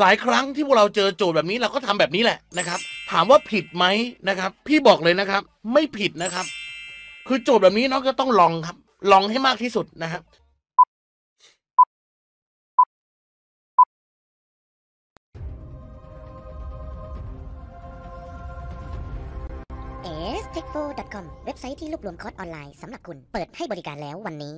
หลายครั้งที่พวกเราเจอโจทย์แบบนี้เราก็ทำแบบนี้แหละนะครับ ถามว่าผิดไหมนะครับ พี่บอกเลยนะครับ ไม่ผิดนะครับ คือโจทย์แบบนี้น้องก็ต้องลองครับ ลองให้มากที่สุดนะครับเอสเทคโฟ c o m เว็บไซต์ที่รวบรวมคอร์สออนไลน์สำหรับคุณเปิดให้บริการแล้ววันนี้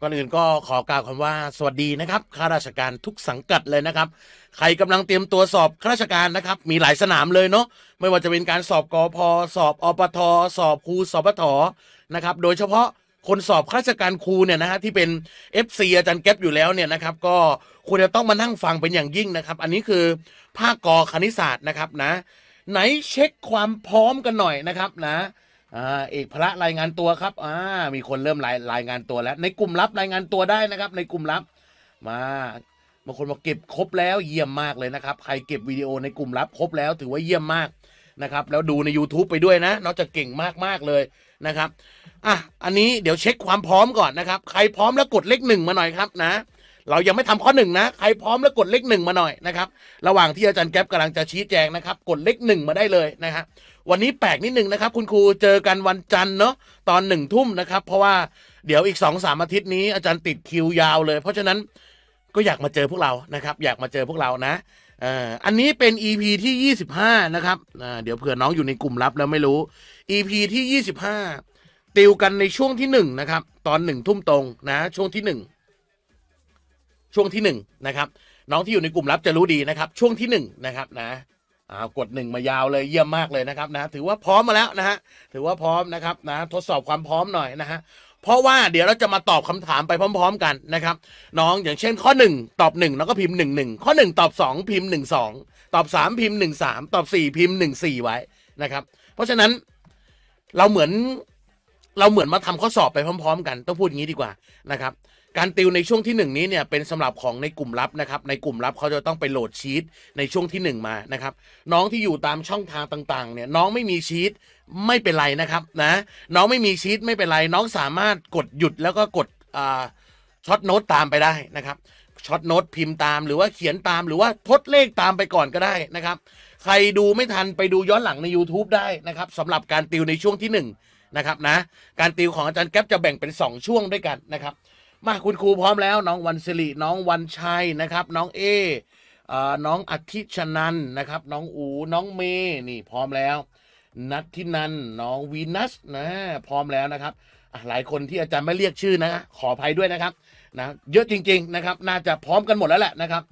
ก่อนอื่นก็ขอกล่าวคำว่าสวัสดีนะครับข้าราชการทุกสังกัดเลยนะครับใครกำลังเตรียมตัวสอบข้าราชการนะครับ มีหลายสนามเลยเนาะไม่ว่าจะเป็นการสอบกอพอสอบอปทสอบครูสอบปทนะครับ โดยเฉพาะคนสอบข้าราชการครูเนี่ยนะฮะที่เป็น FC อาจารย์แก๊ปอยู่แล้วเนี่ยนะครับ ก็ควรจะต้องมานั่งฟังเป็นอย่างยิ่งนะครับ อันนี้คือภาคกอคณิตศาสตร์นะครับนะ ไหนเช็คความพร้อมกันหน่อยนะครับนะอ่าเอกพระรายงานตัวครับอ่ามีคนเริ่มรายรายงานตัวแล้ว ในกลุ่มลับรายงานตัวได้นะครับในกลุ่มลับมาบางคนมาเก็บครบแล้วเยี่ยมมากเลยนะครับ ใครเก็บวิดีโอในกลุ่มลับครบแล้วถือว่าเยี่ยมมากนะครับ แล้วดูใน YouTube ไปด้วยนะนอกจากเก่งมากๆเลยนะครับอ่ะอันนี้เดี๋ยวเช็คความพร้อมก่อนนะครับ ใครพร้อมแล้วกดเลขหนึ่งมาหน่อยครับนะ เรายังไม่ทำข้อหนึ่งนะใครพร้อมแล้วกดเลขหนึ่งมาหน่อยนะครับระหว่างที่อาจารย์แก๊ปกำลังจะชี้แจงนะครับ กดเลขหนึ่งมาได้เลยนะครับวันนี้แปลกนิดนึงนะครับคุณครูเจอกันวันจันทร์เนาะตอนหนึ่งทุ่มนะครับ เพราะว่าเดี๋ยวอีกสองสามอาทิตย์นี้อาจารย์ติดคิวยาวเลย เพราะฉะนั้นก็อยากมาเจอพวกเรานะครับ อยากมาเจอพวกเรานะอันนี้เป็น EP ที่25 นะครับเดี๋ยวเผื่อน้องอยู่ในกลุ่มลับแล้วไม่รู้ EP ที่25ติวกันในช่วงที่ 1 นะครับตอนหนึ่งทุ่มตรงนะ ช่วงที่1ช่วงที่1นะครับ น้องที่อยู่ในกลุ่มลับจะรู้ดีนะครับ ช่วงที่1นะครับนะอ่ากดหนึ่งมายาวเลยเยี่ยมมากเลยนะครับนะถือว่าพร้อมมาแล้วนะฮะถือว่าพร้อมนะครับนะทดสอบความพร้อมหน่อยนะฮะเพราะว่าเดี๋ยวเราจะมาตอบคำถามไปพร้อม ๆกันนะครับน้องอย่างเช่นข้อ 1 ตอบ 1 แล้วก็พิมพ์1ึข้อ 1 ตอบ 2 พิมพ์ 1 2 ตอบ 3 พิมพ์ 1 3 ตอบ 4 พิมพ์ 1 4 ไว้นะครับ เพราะฉะนั้นเราเหมือนเราเหมือนมาทำข้อสอบไปพร้อม ๆ กันต้องพูดอย่างนี้ดีกว่านะครับการติวในช่วงที่ 1 นี้เนี่ยเป็นสำหรับของในกลุ่มลับนะครับ ในกลุ่มลับเขาจะต้องไปโหลดชีตในช่วงที่ 1 มานะครับ น้องที่อยู่ตามช่องทางต่างๆ เนี่ยน้องไม่มีชีตไม่เป็นไรนะครับนะน้องไม่มีชีตไม่เป็นไรน้องสามารถกดหยุดแล้วก็กดอ่าช็อตโน้ตตามไปได้นะครับช็อตโน้ตพิมพ์ตามหรือว่าเขียนตามหรือว่าทดเลขตามไปก่อนก็ได้นะครับ ใครดูไม่ทันไปดูย้อนหลังใน YouTube ได้นะครับสำหรับการติวในช่วงที่1นะครับนะการติวของอาจารย์แก๊ปจะแบ่งเป็น 2 ช่วงด้วยกันนะครับมาคุณครูพร้อมแล้วน้องวันสิริน้องวันชัยนะครับ น้องเอน้องอธิชนันนะครับ น้องอูน้องเมนี่พร้อมแล้วนัททินันน้องวีนัสนะพร้อมแล้วนะครับหลายคนที่อาจารย์ไม่เรียกชื่อนะขออภัยด้วยนะครับนะเยอะจริงๆนะครับ น่าจะพร้อมกันหมดแล้วแหละนะครับ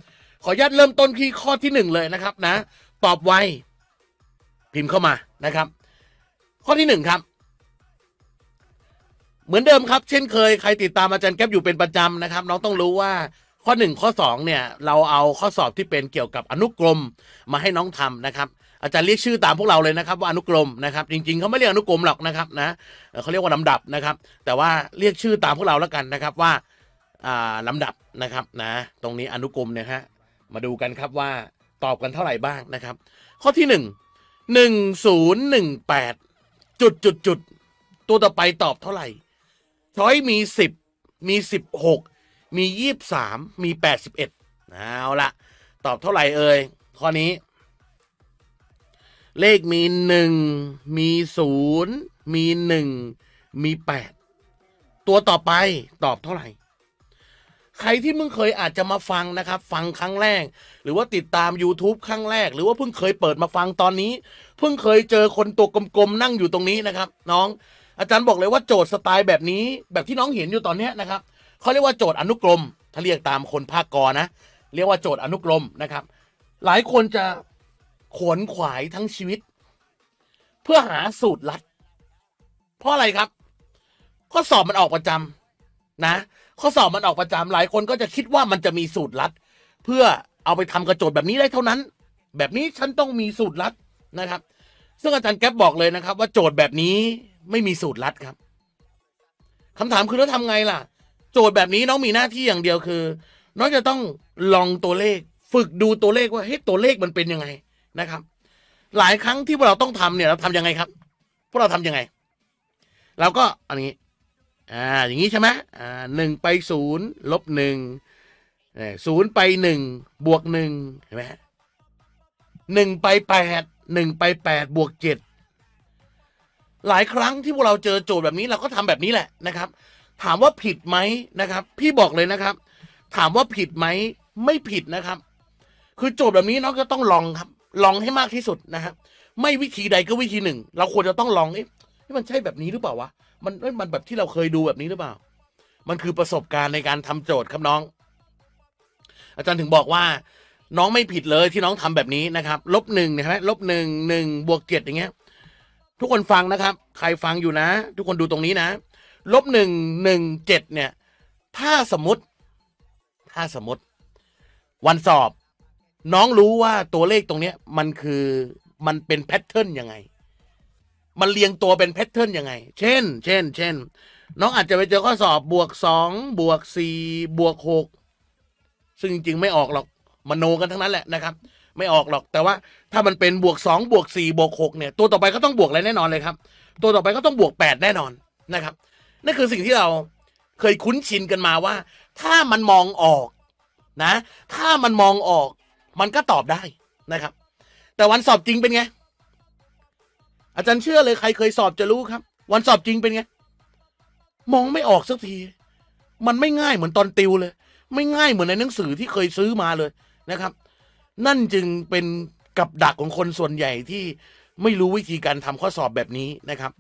ขออนุญาตเริ่มต้นที่ข้อที่หนึ่งเลยนะครับนะตอบไวพิมพ์เข้ามานะครับ ข้อที่หนึ่งครับเหมือนเดิมครับเช่นเคยใครติดตามอาจารย์แก๊ปอยู่เป็นประจำนะครับน้องต้องรู้ว่าข้อ1ข้อ2เนี่ยเราเอาข้อสอบที่เป็นเกี่ยวกับอนุกรมมาให้น้องทำนะครับ อาจารย์เรียกชื่อตามพวกเราเลยนะครับ ว่าอนุกรมนะครับ จริงๆเขาไม่เรียกอนุกรมหรอกนะครับนะเขาเรียกว่าลำดับนะครับ แต่ว่าเรียกชื่อตามพวกเราแล้วกันนะครับว่าลำดับนะครับนะตรงนี้อนุกรมเนี่ยฮะมาดูกันครับว่าตอบกันเท่าไหร่บ้างนะครับ ข้อที่ 1 1018 จุดจุดจุดตัวต่อไปตอบเท่าไหร่ช้อยมีสิบมีสิบหกมียี่สามมีแปดสิบเอ็ดเอาละตอบเท่าไหร่เอ่ยข้อนี้ เลขมีหนึ่งมีศูนย์มีหนึ่งมีแปดตัวต่อไปตอบเท่าไหร่ ใครที่มึงเคยอาจจะมาฟังนะครับ ฟังครั้งแรก หรือว่าติดตาม YouTube ครั้งแรกหรือว่าเพิ่งเคยเปิดมาฟังตอนนี้เพิ่งเคยเจอคนตัวกลมๆ นั่งอยู่ตรงนี้นะครับ น้องอาจารย์บอกเลยว่าโจทย์สไตล์แบบนี้ แบบที่น้องเห็นอยู่ตอนนี้นะครับเขาเรียกว่า โจทย์อนุกรมถ้าเรียกตามคนภาคกอนะเรียกว่าโจทย์อนุกรมนะครับ หลายคนจะขวนขวายทั้งชีวิต เพื่อหาสูตรลัดเพราะอะไรครับ ข้อสอบมันออกประจำนะ ข้อสอบมันออกประจำหลายคนก็จะคิดว่ามันจะมีสูตรลัด เพื่อเอาไปทำกระโจทย์แบบนี้ได้เท่านั้น แบบนี้ฉันต้องมีสูตรลัดนะครับ ซึ่งอาจารย์แก๊ปบอกเลยนะครับว่าโจทย์แบบนี้ไม่มีสูตรลัดครับ คำถามคือแล้วทำไงล่ะ โจทย์แบบนี้น้องมีหน้าที่อย่างเดียวคือน้องจะต้องลองตัวเลขฝึกดูตัวเลขว่าเฮ้ยตัวเลขมันเป็นยังไงนะครับ หลายครั้งที่พวกเราต้องทำเนี่ยเราทำยังไงครับ พวกเราทำยังไงเราก็อันนี้อ่าอย่างนี้ใช่ไหมอ่าหนึ่งไปศูนย์ลบหนึ่งศูนย์ไปหนึ่งบวกหนึ่งเห็นไหมหนึ่งไปแปดหนึ่งไปแปดบวกเจ็ดหลายครั้งที่พวกเราเจอโจทย์แบบนี้ เราก็ทำแบบนี้แหละนะครับ ถามว่าผิดไหมนะครับ พี่บอกเลยนะครับ ถามว่าผิดไหมไม่ผิดนะครับ คือโจทย์แบบนี้น้องก็ต้องลองครับ ลองให้มากที่สุดนะครับไม่วิธีใดก็วิธีหนึ่ง เราควรจะต้องลองเอ๊ะมันใช่แบบนี้หรือเปล่าวะมันมันแบบที่เราเคยดูแบบนี้หรือเปล่า มันคือประสบการณ์ในการทำโจทย์ครับน้อง อาจารย์ถึงบอกว่า น้องไม่ผิดเลยที่น้องทำแบบนี้นะครับลบหนึ่งนะฮะลบหนึ่งหนึ่งบวกเจ็ดอย่างเงี้ยทุกคนฟังนะครับ ใครฟังอยู่นะ ทุกคนดูตรงนี้นะ ลบหนึ่งหนึ่งเจ็ดเนี่ย ถ้าสมมติ ถ้าสมมติ วันสอบ น้องรู้ว่าตัวเลขตรงเนี้ยมันคือ มันเป็นแพทเทิร์นยังไง มันเรียงตัวเป็นแพทเทิร์นยังไง เช่น เช่น เช่น น้องอาจจะไปเจอข้อสอบบวกสองบวกสี่บวกหกซึ่งจริง ๆ ไม่ออกหรอก มโนกันทั้งนั้นแหละนะครับไม่ออกหรอกแต่ว่าถ้ามันเป็นบวกสองบวกสี่บวกหกเนี่ย ตัวต่อไปก็ต้องบวกอะไรแน่นอนเลยครับ ตัวต่อไปก็ต้องบวกแปดแน่นอนนะครับนั่นคือสิ่งที่เราเคยคุ้นชินกันมาว่า ถ้ามันมองออก นะ ถ้ามันมองออก มันก็ตอบได้นะครับ แต่วันสอบจริงเป็นไงอาจารย์เชื่อเลยใครเคยสอบจะรู้ครับ วันสอบจริงเป็นไงมองไม่ออกสักที มันไม่ง่ายเหมือนตอนติวเลย ไม่ง่ายเหมือนในหนังสือที่เคยซื้อมาเลยนะครับนั่นจึงเป็นกับดักของคนส่วนใหญ่ที่ไม่รู้วิธีการทำข้อสอบแบบนี้นะครับ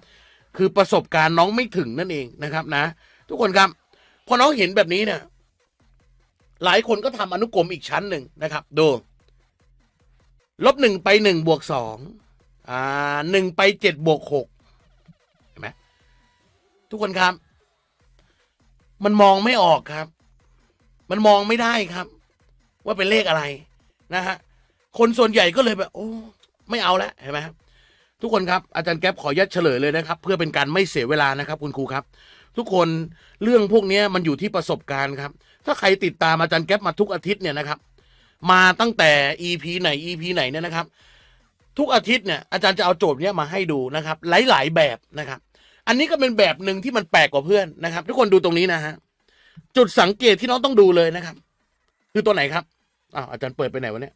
คือประสบการณ์น้องไม่ถึงนั่นเองนะครับนะ ทุกคนครับ พอน้องเห็นแบบนี้เนี่ยหลายคนก็ทำอนุกรมอีกชั้นหนึ่งนะครับดูลบหนึ่งไปหนึ่งบวกสองอ่าหนึ่งไปเจ็ดบวกหกเห็นไหมทุกคนครับ มันมองไม่ออกครับ มันมองไม่ได้ครับว่าเป็นเลขอะไรนะฮะคนส่วนใหญ่ก็เลยแบบ โอ้ไม่เอาแล้วเห็นไหมครับ ทุกคนครับอาจารย์แก๊ปขอยัดเฉลยเลยนะครับ เพื่อเป็นการไม่เสียเวลานะครับ คุณครูครับ ทุกคนเรื่องพวกนี้มันอยู่ที่ประสบการณ์ครับ ถ้าใครติดตามอาจารย์แก๊ปมาทุกอาทิตย์เนี่ยนะครับ มาตั้งแต่ EP ไหน EP ไหนเนี่ยนะครับ ทุกอาทิตย์เนี่ยอาจารย์จะเอาโจทย์เนี้ยมาให้ดูนะครับ หลายๆแบบนะครับ อันนี้ก็เป็นแบบหนึ่งที่มันแปลกกว่าเพื่อนนะครับ ทุกคนดูตรงนี้นะฮะจุดสังเกตที่น้องต้องดูเลยนะครับ คือตัวไหนครับอ้าวอาจารย์เปิดไปไหนวะเนี่ย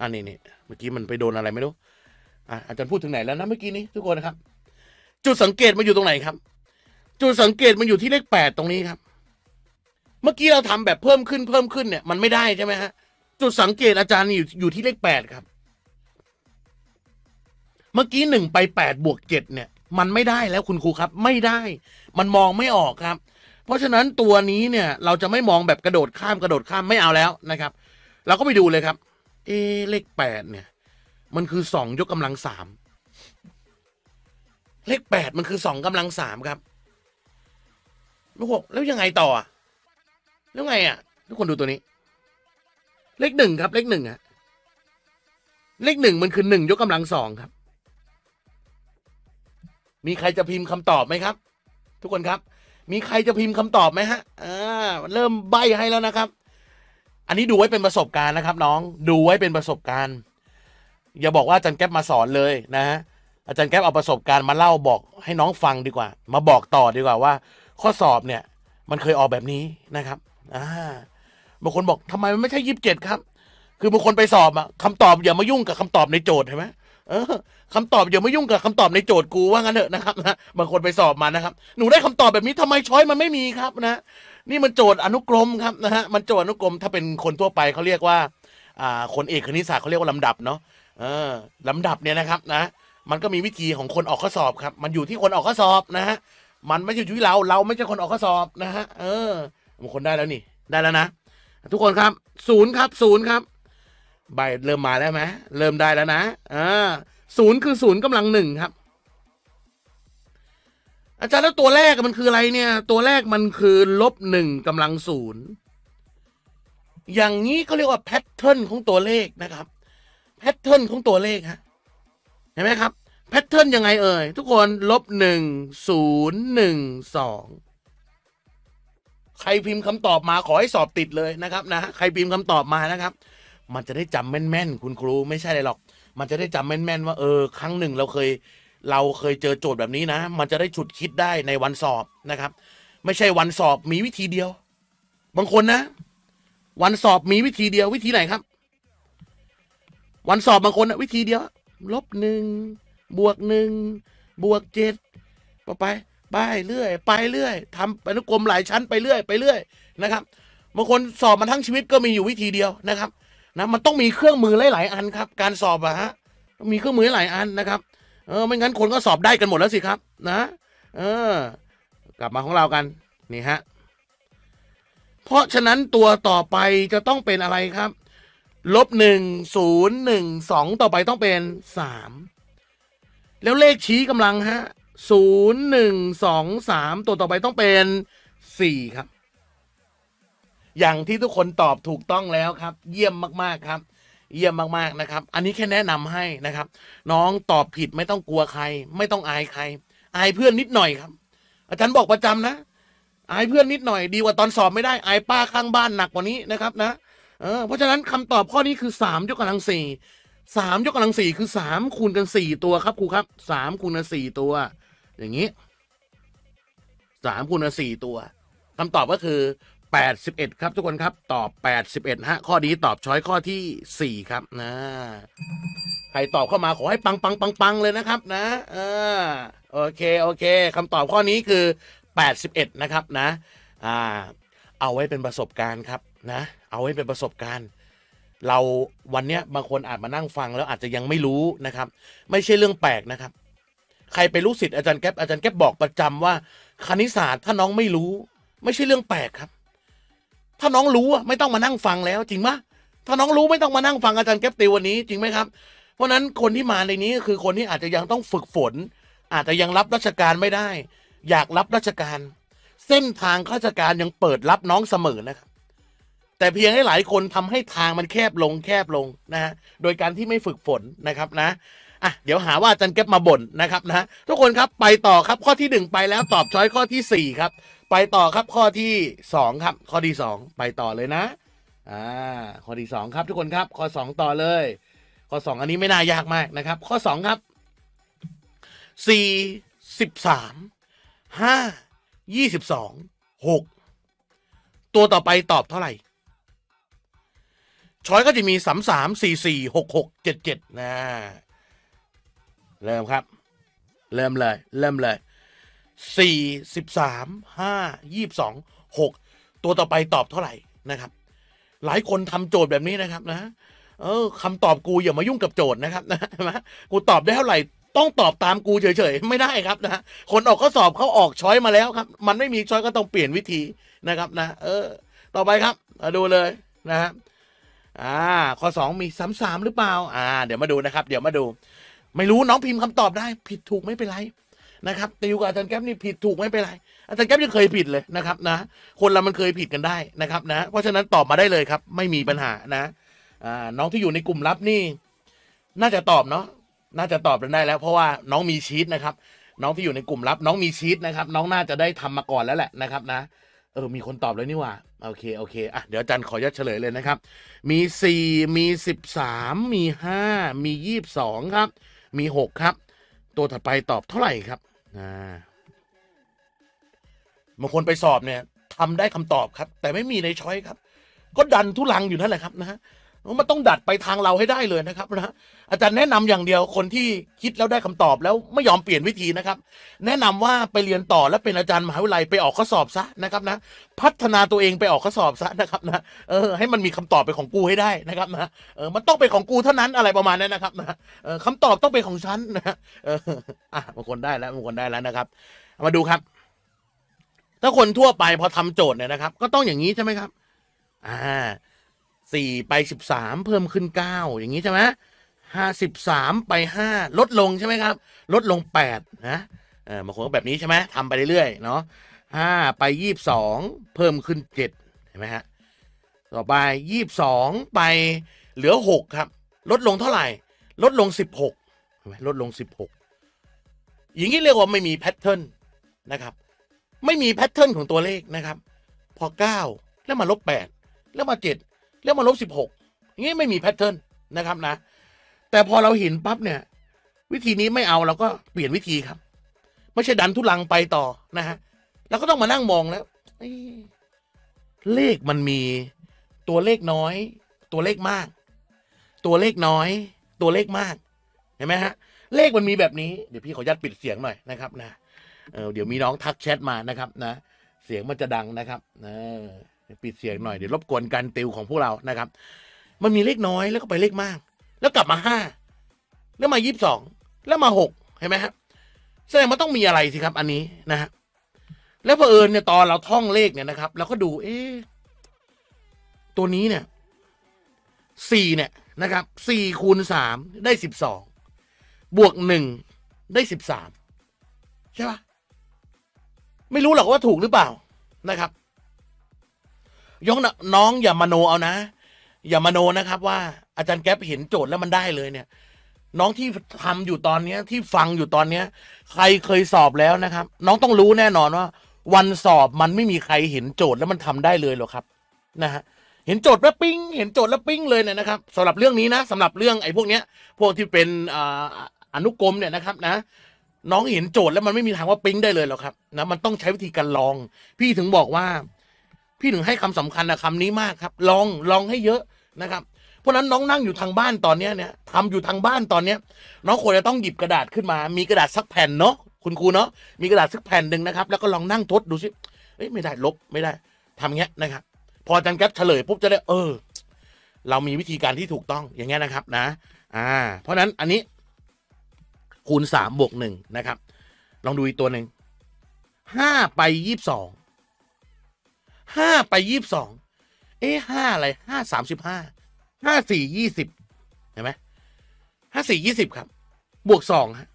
อันนี้นี่ เมื่อกี้มันไปโดนอะไรไม่รู้ อ่อาจารย์พูดถึงไหนแล้วนะเมื่อกี้นี้ทุกคนนะครับ จุดสังเกตมันอยู่ตรงไหนครับ จุดสังเกตมันอยู่ที่เลขแปดตรงนี้ครับ เมื่อกี้เราทำแบบเพิ่มขึ้นเพิ่มขึ้นเนี่ยมันไม่ได้ใช่ไหมฮะ จุดสังเกตอาจารย์อยู่อยู่ที่เลขแปดครับ เมื่อกี้หนึ่งไปแปดบวกเจ็ดเนี่ย มันไม่ได้แล้วคุณครูครับ ไม่ได้ มันมองไม่ออกครับ เพราะฉะนั้นตัวนี้เนี่ยเราจะไม่มองแบบกระโดดข้ามกระโดดข้ามไม่เอาแล้วนะครับเราก็ไปดูเลยครับเอเลขแปดเนี่ย มันคือสองยกกำลังสาม เลขแปดมันคือสองกำลังสามครับลูกหกแล้วยังไงต่อ แล้วไงอ่ะ ทุกคนดูตัวนี้ เลขหนึ่งครับ เลขหนึ่งอะเลขหนึ่งมันคือหนึ่งยกกำลังสองครับ มีใครจะพิมพ์คำตอบไหมครับ ทุกคนครับ มีใครจะพิมพ์คำตอบไหมฮะอ่าเริ่มใบให้แล้วนะครับอันนี้ดูไว้เป็นประสบการณ์นะครับ น้อง ดูไว้เป็นประสบการณ์ อย่าบอกว่าอาจารย์แก๊ปมาสอนเลยนะฮะอาจารย์แก๊ปเอาประสบการณ์มาเล่าบอกให้น้องฟังดีกว่า มาบอกต่อดีกว่าว่าข้อสอบเนี่ย มันเคยออกแบบนี้นะครับอ่าบางคนบอกทำไมมันไม่ใช่ยี่สิบเจ็ดครับ คือบางคนไปสอบอะคำตอบ อย่ามายุ่งกับคำตอบในโจทย์เห็นไหมเออคำตอบอย่ามายุ่งกับคำตอบในโจทย์กูว่างั้นเถอะนะครับนะบางคนไปสอบมานะครับ หนูได้คำตอบแบบนี้ทำไมช้อยมันไม่มีครับนะนี่มันโจทย์อนุกรมครับนะฮะ มันโจทย์อนุกรมถ้าเป็นคนทั่วไปเขาเรียกว่า อ่า คนเอกคณิตศาสตร์เขาเรียกว่าลำดับเนาะเออลำดับเนี่ยนะครับนะมันก็มีวิธีของคนออกข้อสอบครับ มันอยู่ที่คนออกข้อสอบนะฮะมันไม่ใช่อยู่ที่เราเราไม่ใช่คนออกข้อสอบนะฮะเออบางคนได้แล้วนี่ได้แล้วนะทุกคนครับ ศูนย์ครับศูนย์ครับ ใบเริ่มมาแล้วไหมเริ่มได้แล้วนะอ่าศูนย์คือศูนย์กำลังหนึ่งครับอาจารย์แล้วตัวแรกมันคืออะไรเนี่ย ตัวแรกมันคือลบหนึ่งกำลังศูนย์อย่างนี้ก็เรียกว่าแพทเทิร์นของตัวเลขนะครับ แพทเทิร์นของตัวเลขฮะเห็นไหมครับ แพทเทิร์นยังไงเอ่ยทุกคนลบหนึ่งศูนย์หนึ่งสอง ใครพิมพ์คำตอบมาขอให้สอบติดเลยนะครับนะ ใครพิมพ์คำตอบมานะครับ มันจะได้จำแม่นๆคุณครูไม่ใช่เลยหรอก มันจะได้จำแม่นๆว่าเออ ครั้งหนึ่ง เราเคยเราเคยเจอโจทย์แบบนี้นะ มันจะได้ฉุดคิดได้ในวันสอบนะครับ ไม่ใช่วันสอบมีวิธีเดียว บางคนนะ วันสอบมีวิธีเดียว วิธีไหนครับ วันสอบบางคนนะวิธีเดียว ลบหนึ่ง บวกหนึ่ง บวกเจ็ดไปไปเรื่อย ไปเรื่อย ทำไปนุกรมหลายชั้นไปเรื่อยไปเรื่อยนะครับ บางคนสอบมาทั้งชีวิตก็มีอยู่วิธีเดียวนะครับ นะ มันต้องมีเครื่องมือหลาย ๆ อันครับ การสอบอะฮะ มีเครื่องมือหลายอันนะครับเออไม่งั้นคนก็สอบได้กันหมดแล้วสิครับนะเออกลับมาของเรากัน นี่ฮะเพราะฉะนั้นตัวต่อไปจะต้องเป็นอะไรครับลบหนึ่งศูนย์หนึ่งสองต่อไปต้องเป็นสามแล้วเลขชี้กำลังฮะศูนย์หนึ่งสองสามตัวต่อไปต้องเป็นสี่ครับ อย่างที่ทุกคนตอบถูกต้องแล้วครับ เยี่ยมมาก ๆครับเยี่ยมมากๆนะครับ อันนี้แค่แนะนำให้นะครับ น้องตอบผิดไม่ต้องกลัวใคร ไม่ต้องอายใคร อายเพื่อนนิดหน่อยครับ อาจารย์บอกประจำนะ อายเพื่อนนิดหน่อยดีกว่าตอนสอบไม่ได้อายป้าข้างบ้านหนักกว่านี้นะครับนะเออเพราะฉะนั้น คำตอบข้อนี้คือสามยกกำลังสี่สามยกกำลังสี่คือสามคูณกันสี่ตัวครับครูครับสามคูณกันสี่ตัว อย่างนี้สามคูณกันสี่ตัว คำตอบก็คือ81ครับทุกคนครับตอบ81ฮะข้อนี้ตอบช้อยข้อที่ 4 ครับนะ ใครตอบเข้ามาขอให้ปังปังปังปังเลยนะครับนะ เออโอเคโอเคคำตอบข้อนี้คือ 81 นะครับนะ อ่า เอาไว้เป็นประสบการณ์ครับ นะ เอาไว้เป็นประสบการณ์ เราวันเนี้ยบางคนอาจมานั่งฟัง แล้วอาจจะยังไม่รู้นะครับ ไม่ใช่เรื่องแปลกนะครับใครไปรู้สิทธิ์อาจารย์แก๊ปอาจารย์แก๊ปบอกประจำว่า คณิตศาสตร์ถ้าน้องไม่รู้ ไม่ใช่เรื่องแปลกครับถ้าน้องรู้ไม่ต้องมานั่งฟังแล้ว จริงไหมถ้าน้องรู้ไม่ต้องมานั่งฟังอาจารย์แก๊ปติววันนี้จริงไหมครับ เพราะนั้นคนที่มาในนี้คือคนที่อาจจะยังต้องฝึกฝน อาจจะยังรับราชการไม่ได้ อยากรับราชการ เส้นทางข้าราชการยังเปิดรับน้องเสมอนะครับแต่เพียงให้หลายคนทำให้ทางมันแคบลงแคบลงนะฮะโดยการที่ไม่ฝึกฝนนะครับนะอ่ะเดี๋ยวหาว่าอาจารย์แก๊ปมาบ่นนะครับนะทุกคนครับไปต่อครับ ข้อที่1ไปแล้ว ตอบช้อยข้อที่4ครับไปต่อครับข้อที่สองครับ ข้อที่สองไปต่อเลยนะ อ่าข้อที่สองครับทุกคนครับ ข้อสองต่อเลย ข้อสองอันนี้ไม่น่ายากมากนะครับ ข้อสองครับสี่สิบสามห้ายี่สิบสองหกตัวต่อไปตอบเท่าไหร่ ช้อยก็จะมีสามสามสี่สี่หกหกเจ็ดเจ็ดนะ เริ่มครับ เริ่มเลย เริ่มเลยสี่สิบสามห้ายี่สองหกตัวต่อไปตอบเท่าไหร่นะครับ หลายคนทำโจทย์แบบนี้นะครับนะเออคำตอบกูอย่ามายุ่งกับโจทย์นะครับนะกูตอบได้เท่าไหร่ต้องตอบตามกูเฉยๆ ไม่ได้ครับนะคนออกข้อสอบเขาออกช้อยมาแล้วครับ มันไม่มีช้อยก็ต้องเปลี่ยนวิธีนะครับ นะเออ ต่อไปครับมาดูเลยนะครับอ่า ข้อสองมีสามสามหรือเปล่าอ่า เดี๋ยวมาดูนะครับ เดี๋ยวมาดู ไม่รู้น้องพิมพ์คำตอบได้ผิดถูกไม่เป็นไรนะครับแต่อยู่กับอาจารย์แก๊ปนี่ผิดถูกไม่เป็นไรอาจารย์แก๊ปยังเคยผิดเลยนะครับนะคนเรา มันเคยผิดกันได้นะครับนะ เพราะฉะนั้นตอบมาได้เลยครับ ไม่มีปัญหานะน้องที่อยู่ในกลุ่มลับนี่ น่าจะตอบเนาะน่าจะตอบกันได้แล้วเพราะว่าน้องมีชีตนะครับ น้องที่อยู่ในกลุ่มลับ น้องมีชีตนะครับ น้องน่าจะได้ทำมาก่อนแล้วแหละนะครับ นะ เออมีคนตอบเลยนี่ว่าโอเคโอเคอ่ะเดี๋ยวอาจารย์ขอยัดเฉลยเลยนะครับ มีสี่มีสิบสามมีห้ามียี่สิบสองครับ มีหกครับ ตัวถัดไปตอบเท่าไหร่ครับบางคนไปสอบเนี่ยทำได้คำตอบครับ แต่ไม่มีในช้อยครับ ก็ดันทุลังอยู่นั่นแหละครับนะฮะมันต้องดัดไปทางเราให้ได้เลยนะครับนะอาจารย์แนะนำอย่างเดียว คนที่คิดแล้วได้คำตอบแล้วไม่ยอมเปลี่ยนวิธีนะครับ แนะนำว่าไปเรียนต่อและเป็นอาจารย์มหาวิทยาลัยไปออกข้อสอบซะนะครับ นะพัฒนาตัวเองไปออกข้อสอบซะนะครับนะเออ ให้มันมีคำตอบเป็นของกูให้ได้นะครับนะเออมันต้องเป็นของกูเท่านั้นอะไรประมาณนั้นนะครับนะเออคำตอบต้องเป็นของฉันนะเอออ่ะบางคนได้แล้วบางคนได้แล้วนะครับ มาดูครับ ถ้าคนทั่วไปพอทำโจทย์เนี่ยนะครับ ก็ต้องอย่างนี้ใช่ไหมครับ อ่าสี่ไปสิบสามเพิ่มขึ้นเก้าอย่างนี้ใช่ไหมห้าสิบสามไปห้าลดลงใช่ไหมครับลดลงแปดนะเออบางคนก็แบบนี้ใช่ไหมทำไปเรื่อยๆเนาะห้าไปยี่บสองเพิ่มขึ้นเจ็ดเห็นไหมฮะต่อไปยี่บสองไปเหลือหกครับ ลดลงเท่าไหร่ ลดลงสิบหกเห็นไหมลดลงสิบหกอย่างนี้เรียกว่าไม่มีแพทเทิร์นนะครับไม่มีแพทเทิร์นของตัวเลขนะครับ พอเก้าแล้วมาลบแปดแล้วมาเจ็ดเรียกมาลบสิบหก อย่างงี้ไม่มีแพทเทิร์นนะครับนะ แต่พอเราเห็นปั๊บเนี่ย วิธีนี้ไม่เอาเราก็เปลี่ยนวิธีครับ ไม่ใช่ดันทุลังไปต่อนะฮะเราก็ต้องมานั่งมองแล้วเลขมันมีตัวเลขน้อย ตัวเลขมาก ตัวเลขน้อย ตัวเลขมาก เห็นไหมฮะ เลขมันมีแบบนี้ เดี๋ยวพี่ขอยัดปิดเสียงหน่อยนะครับ นะเเดี๋ยวมีน้องทักแชทมานะครับนะเสียงมันจะดังนะครับนะปิดเสียงหน่อยเดี๋ยวรบกวนการติวของพวกเรานะครับ มันมีเลขน้อยแล้วก็ไปเลขมาก แล้วกลับมาห้า แล้วมายี่สิบสองแล้วมาหกเห็นไหมครับแสดงว่าต้องมีอะไรสิครับอันนี้นะฮะแล้วเผอิญเนี่ยตอนเราท่องเลขเนี่ยนะครับ เราก็ดู เอ๊ตัวนี้เนี่ยสี่เนี่ยนะครับสี่คูณสามได้สิบสองบวกหนึ่งได้สิบสามใช่ปะไม่รู้หรอกว่าถูกหรือเปล่านะครับยกน้องอย่ามโนเอานะ อย่ามโนนะครับว่าอาจารย์แก๊ปเห็นโจทย์แล้วมันได้เลยเนี่ย น้องที่ทำอยู่ตอนเนี้ย ที่ฟังอยู่ตอนเนี้ย ใครเคยสอบแล้วนะครับ น้องต้องรู้แน่นอนว่า วันสอบมันไม่มีใครเห็นโจทย์แล้วมันทำได้เลยหรอกครับนะฮะเห็นโจทย์แล้วปิ้งเห็นโจทย์แล้วปิ้งเลยเนี่ยนะครับสำหรับเรื่องนี้นะสำหรับเรื่องไอ้พวกเนี้ยพวกที่เป็นอนุกรมเนี่ยนะครับนะ น้องเห็นโจทย์แล้วมันไม่มีทางว่าปิ้งได้เลยหรอกครับนะมันต้องใช้วิธีการลอง พี่ถึงบอกว่าพี่ถึงให้คำสำคัญนะคำนี้มากครับ ลองลองให้เยอะนะครับ เพราะนั้นน้องนั่งอยู่ทางบ้านตอนนี้เนี่ยทำอยู่ทางบ้านตอนเนี้ยน้องควรจะต้องหยิบกระดาษขึ้นมา มีกระดาษสักแผ่นเนาะคุณครูเนาะมีกระดาษสักแผ่นหนึ่งนะครับ แล้วก็ลองนั่งทดดูสิเอ้ยไม่ได้ลบไม่ได้ทำเงี้ยนะครับ พอจันแก๊ปเฉลยปุ๊บจะได้ เออ เรามีวิธีการที่ถูกต้องอย่างเงี้ยนะครับ นะอ่าเพราะนั้นอันนี้ คูณสามบวกหนึ่งนะครับ ลองดูอีกตัวหนึ่งห้าไปยี่สิบสองห้าไปยี่สิบสอง เอ๊ห้าอะไรห้าสามสิบห้าห้าสี่ยี่สิบเห็นไหมห้าสี่ยี่สิบครับ บวกสองฮะ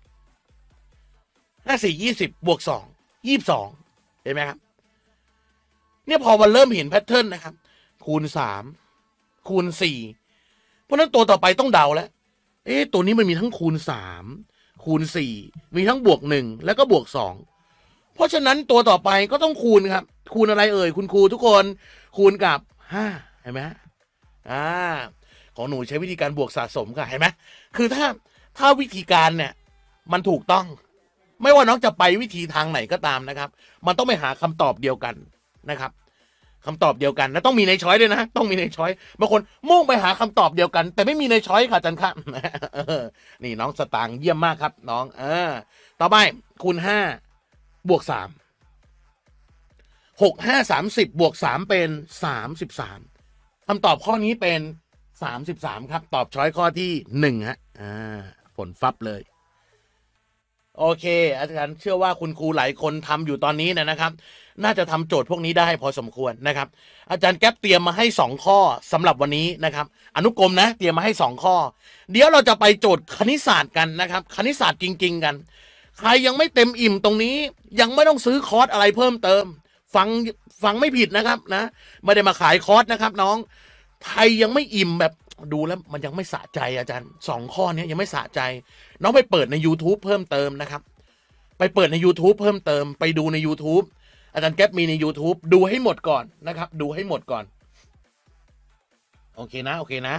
ห้าสี่ยี่สิบบวกสองยี่สิบสองเห็นไหมครับ เนี่ยพอมันเริ่มเห็นแพทเทิร์นนะครับ คูณสามคูณสี่เพราะนั้นตัวต่อไปต้องเดาแล้ว เอ๊ะตัวนี้มันมีทั้งคูณสามคูณสี่มีทั้งบวกหนึ่งแล้วก็บวกสองเพราะฉะนั้นตัวต่อไปก็ต้องคูณครับ คูณอะไร เอ่ย คุณครูทุกคน คูณกับห้าเห็นไหมอ่าของหนูใช้วิธีการบวกสะสมค่ะเห็นไหมคือถ้าถ้าวิธีการเนี่ย มันถูกต้อง ไม่ว่าน้องจะไปวิธีทางไหนก็ตามนะครับ มันต้องไปหาคำตอบเดียวกันนะครับ คำตอบเดียวกันแล้วต้องมีในช้อยด้วยนะ ต้องมีในช้อยบางคนมุ่งไปหาคำตอบเดียวกัน แต่ไม่มีในช้อยค่ะจันค่ะนี่น้องสตางค์เยี่ยมมากครับ น้อง เออ ต่อไป คูณห้าบวกสามหกห้าสามสิบบวกสามเป็นสามสิบสามคำตอบข้อนี้เป็นสามสิบสามครับ ตอบช้อยข้อที่หนึ่งฮะอ่าฝนฟับเลย โอเคอาจารย์เชื่อว่าคุณครูหลายคนทำอยู่ตอนนี้นะครับ น่าจะทำโจทย์พวกนี้ได้พอสมควรนะครับ อาจารย์แก๊ปเตรียมมาให้สองข้อสำหรับวันนี้นะครับ อนุกรมนะเตรียมมาให้สองข้อ เดี๋ยวเราจะไปโจทย์คณิตศาสตร์กันนะครับ คณิตศาสตร์จริงๆกันใครยังไม่เต็มอิ่มตรงนี้ยังไม่ต้องซื้อคอร์สอะไรเพิ่มเติม ฟังฟังไม่ผิดนะครับนะ ไม่ได้มาขายคอร์สนะครับ น้องใครยังไม่อิ่มแบบดูแล้ว มันยังไม่สะใจอาจารย์สองข้อนี้ยังไม่สะใจ น้องไปเปิดใน YouTube เพิ่มเติมนะครับ ไปเปิดใน YouTube เพิ่มเติมไปดูใน YouTube อาจารย์แก๊ปมีใน YouTube ดูให้หมดก่อนนะครับ ดูให้หมดก่อน โอเคนะโอเคนะ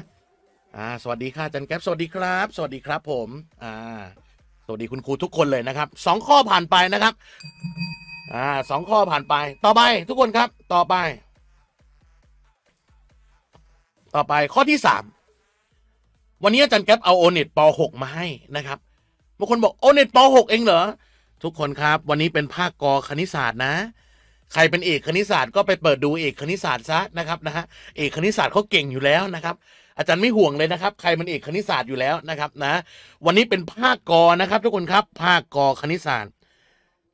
อ่า สวัสดีค่ะอาจารย์แก๊ปสวัสดีครับ สวัสดีครับ ผม อ่าสวัสดีคุณครูทุกคนเลยนะครับสองข้อผ่านไปนะครับอ่าสองข้อผ่านไปต่อไป ทุกคนครับต่อไป ต่อไปข้อที่สามวันนี้อาจารย์แก๊ปเอาโอเน็ตปหกมาให้นะครับบางคนบอกโอเน็ตปหกเองเหรอ ทุกคนครับวันนี้เป็นภาคกอคณิตศาสตร์นะ ใครเป็นเอกคณิตศาสตร์ก็ไปเปิดดูเอกคณิตศาสตร์ซะนะครับนะฮะเอกคณิตศาสตร์เขาเก่งอยู่แล้วนะครับอาจารย์ไม่ห่วงเลยนะครับ ใครมันเอกคณิตศาสตร์อยู่แล้วนะครับนะ วันนี้เป็นภาคกอนะครับทุกคนครับภาคกอคณิตศาสตร์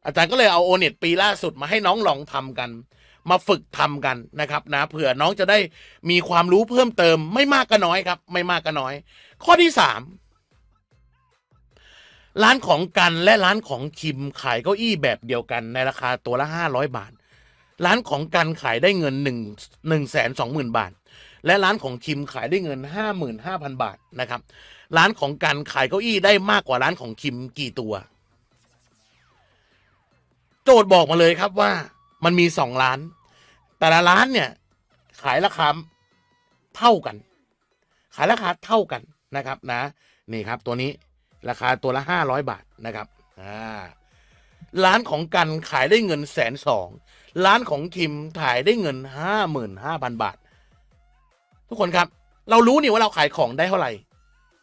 อาจารย์ก็เลยเอาโอเน็ตปีล่าสุดมาให้น้องลองทำกัน มาฝึกทำกันนะครับ นะ เผื่อน้องจะได้มีความรู้เพิ่มเติมไม่มากก็น้อยครับ ไม่มากก็น้อย ข้อที่สามร้านของกันและร้านของคิมขายเก้าอี้แบบเดียวกัน ในราคาตัวละห้าร้อยบาทร้านของกันขายได้เงินหนึ่งหนึ่งแสนสองหมื่นบาทและร้านของคิมขายได้เงิน 55,000 บาทนะครับ ร้านของการขายเก้าอี้ได้มากกว่าร้านของคิมกี่ตัว โจทย์บอกมาเลยครับว่ามันมีสองร้าน แต่ละร้านเนี่ยขายราคาเท่ากัน ขายราคาเท่ากันนะครับนะ นี่ครับ ตัวนี้ราคาตัวละห้าร้อยบาทนะครับอ่าร้านของกันขายได้เงินแสนสองร้านของคิมขายได้เงินห้าหมื่นห้าพันบาททุกคนครับ เรารู้นี่ว่าเราขายของได้เท่าไหร่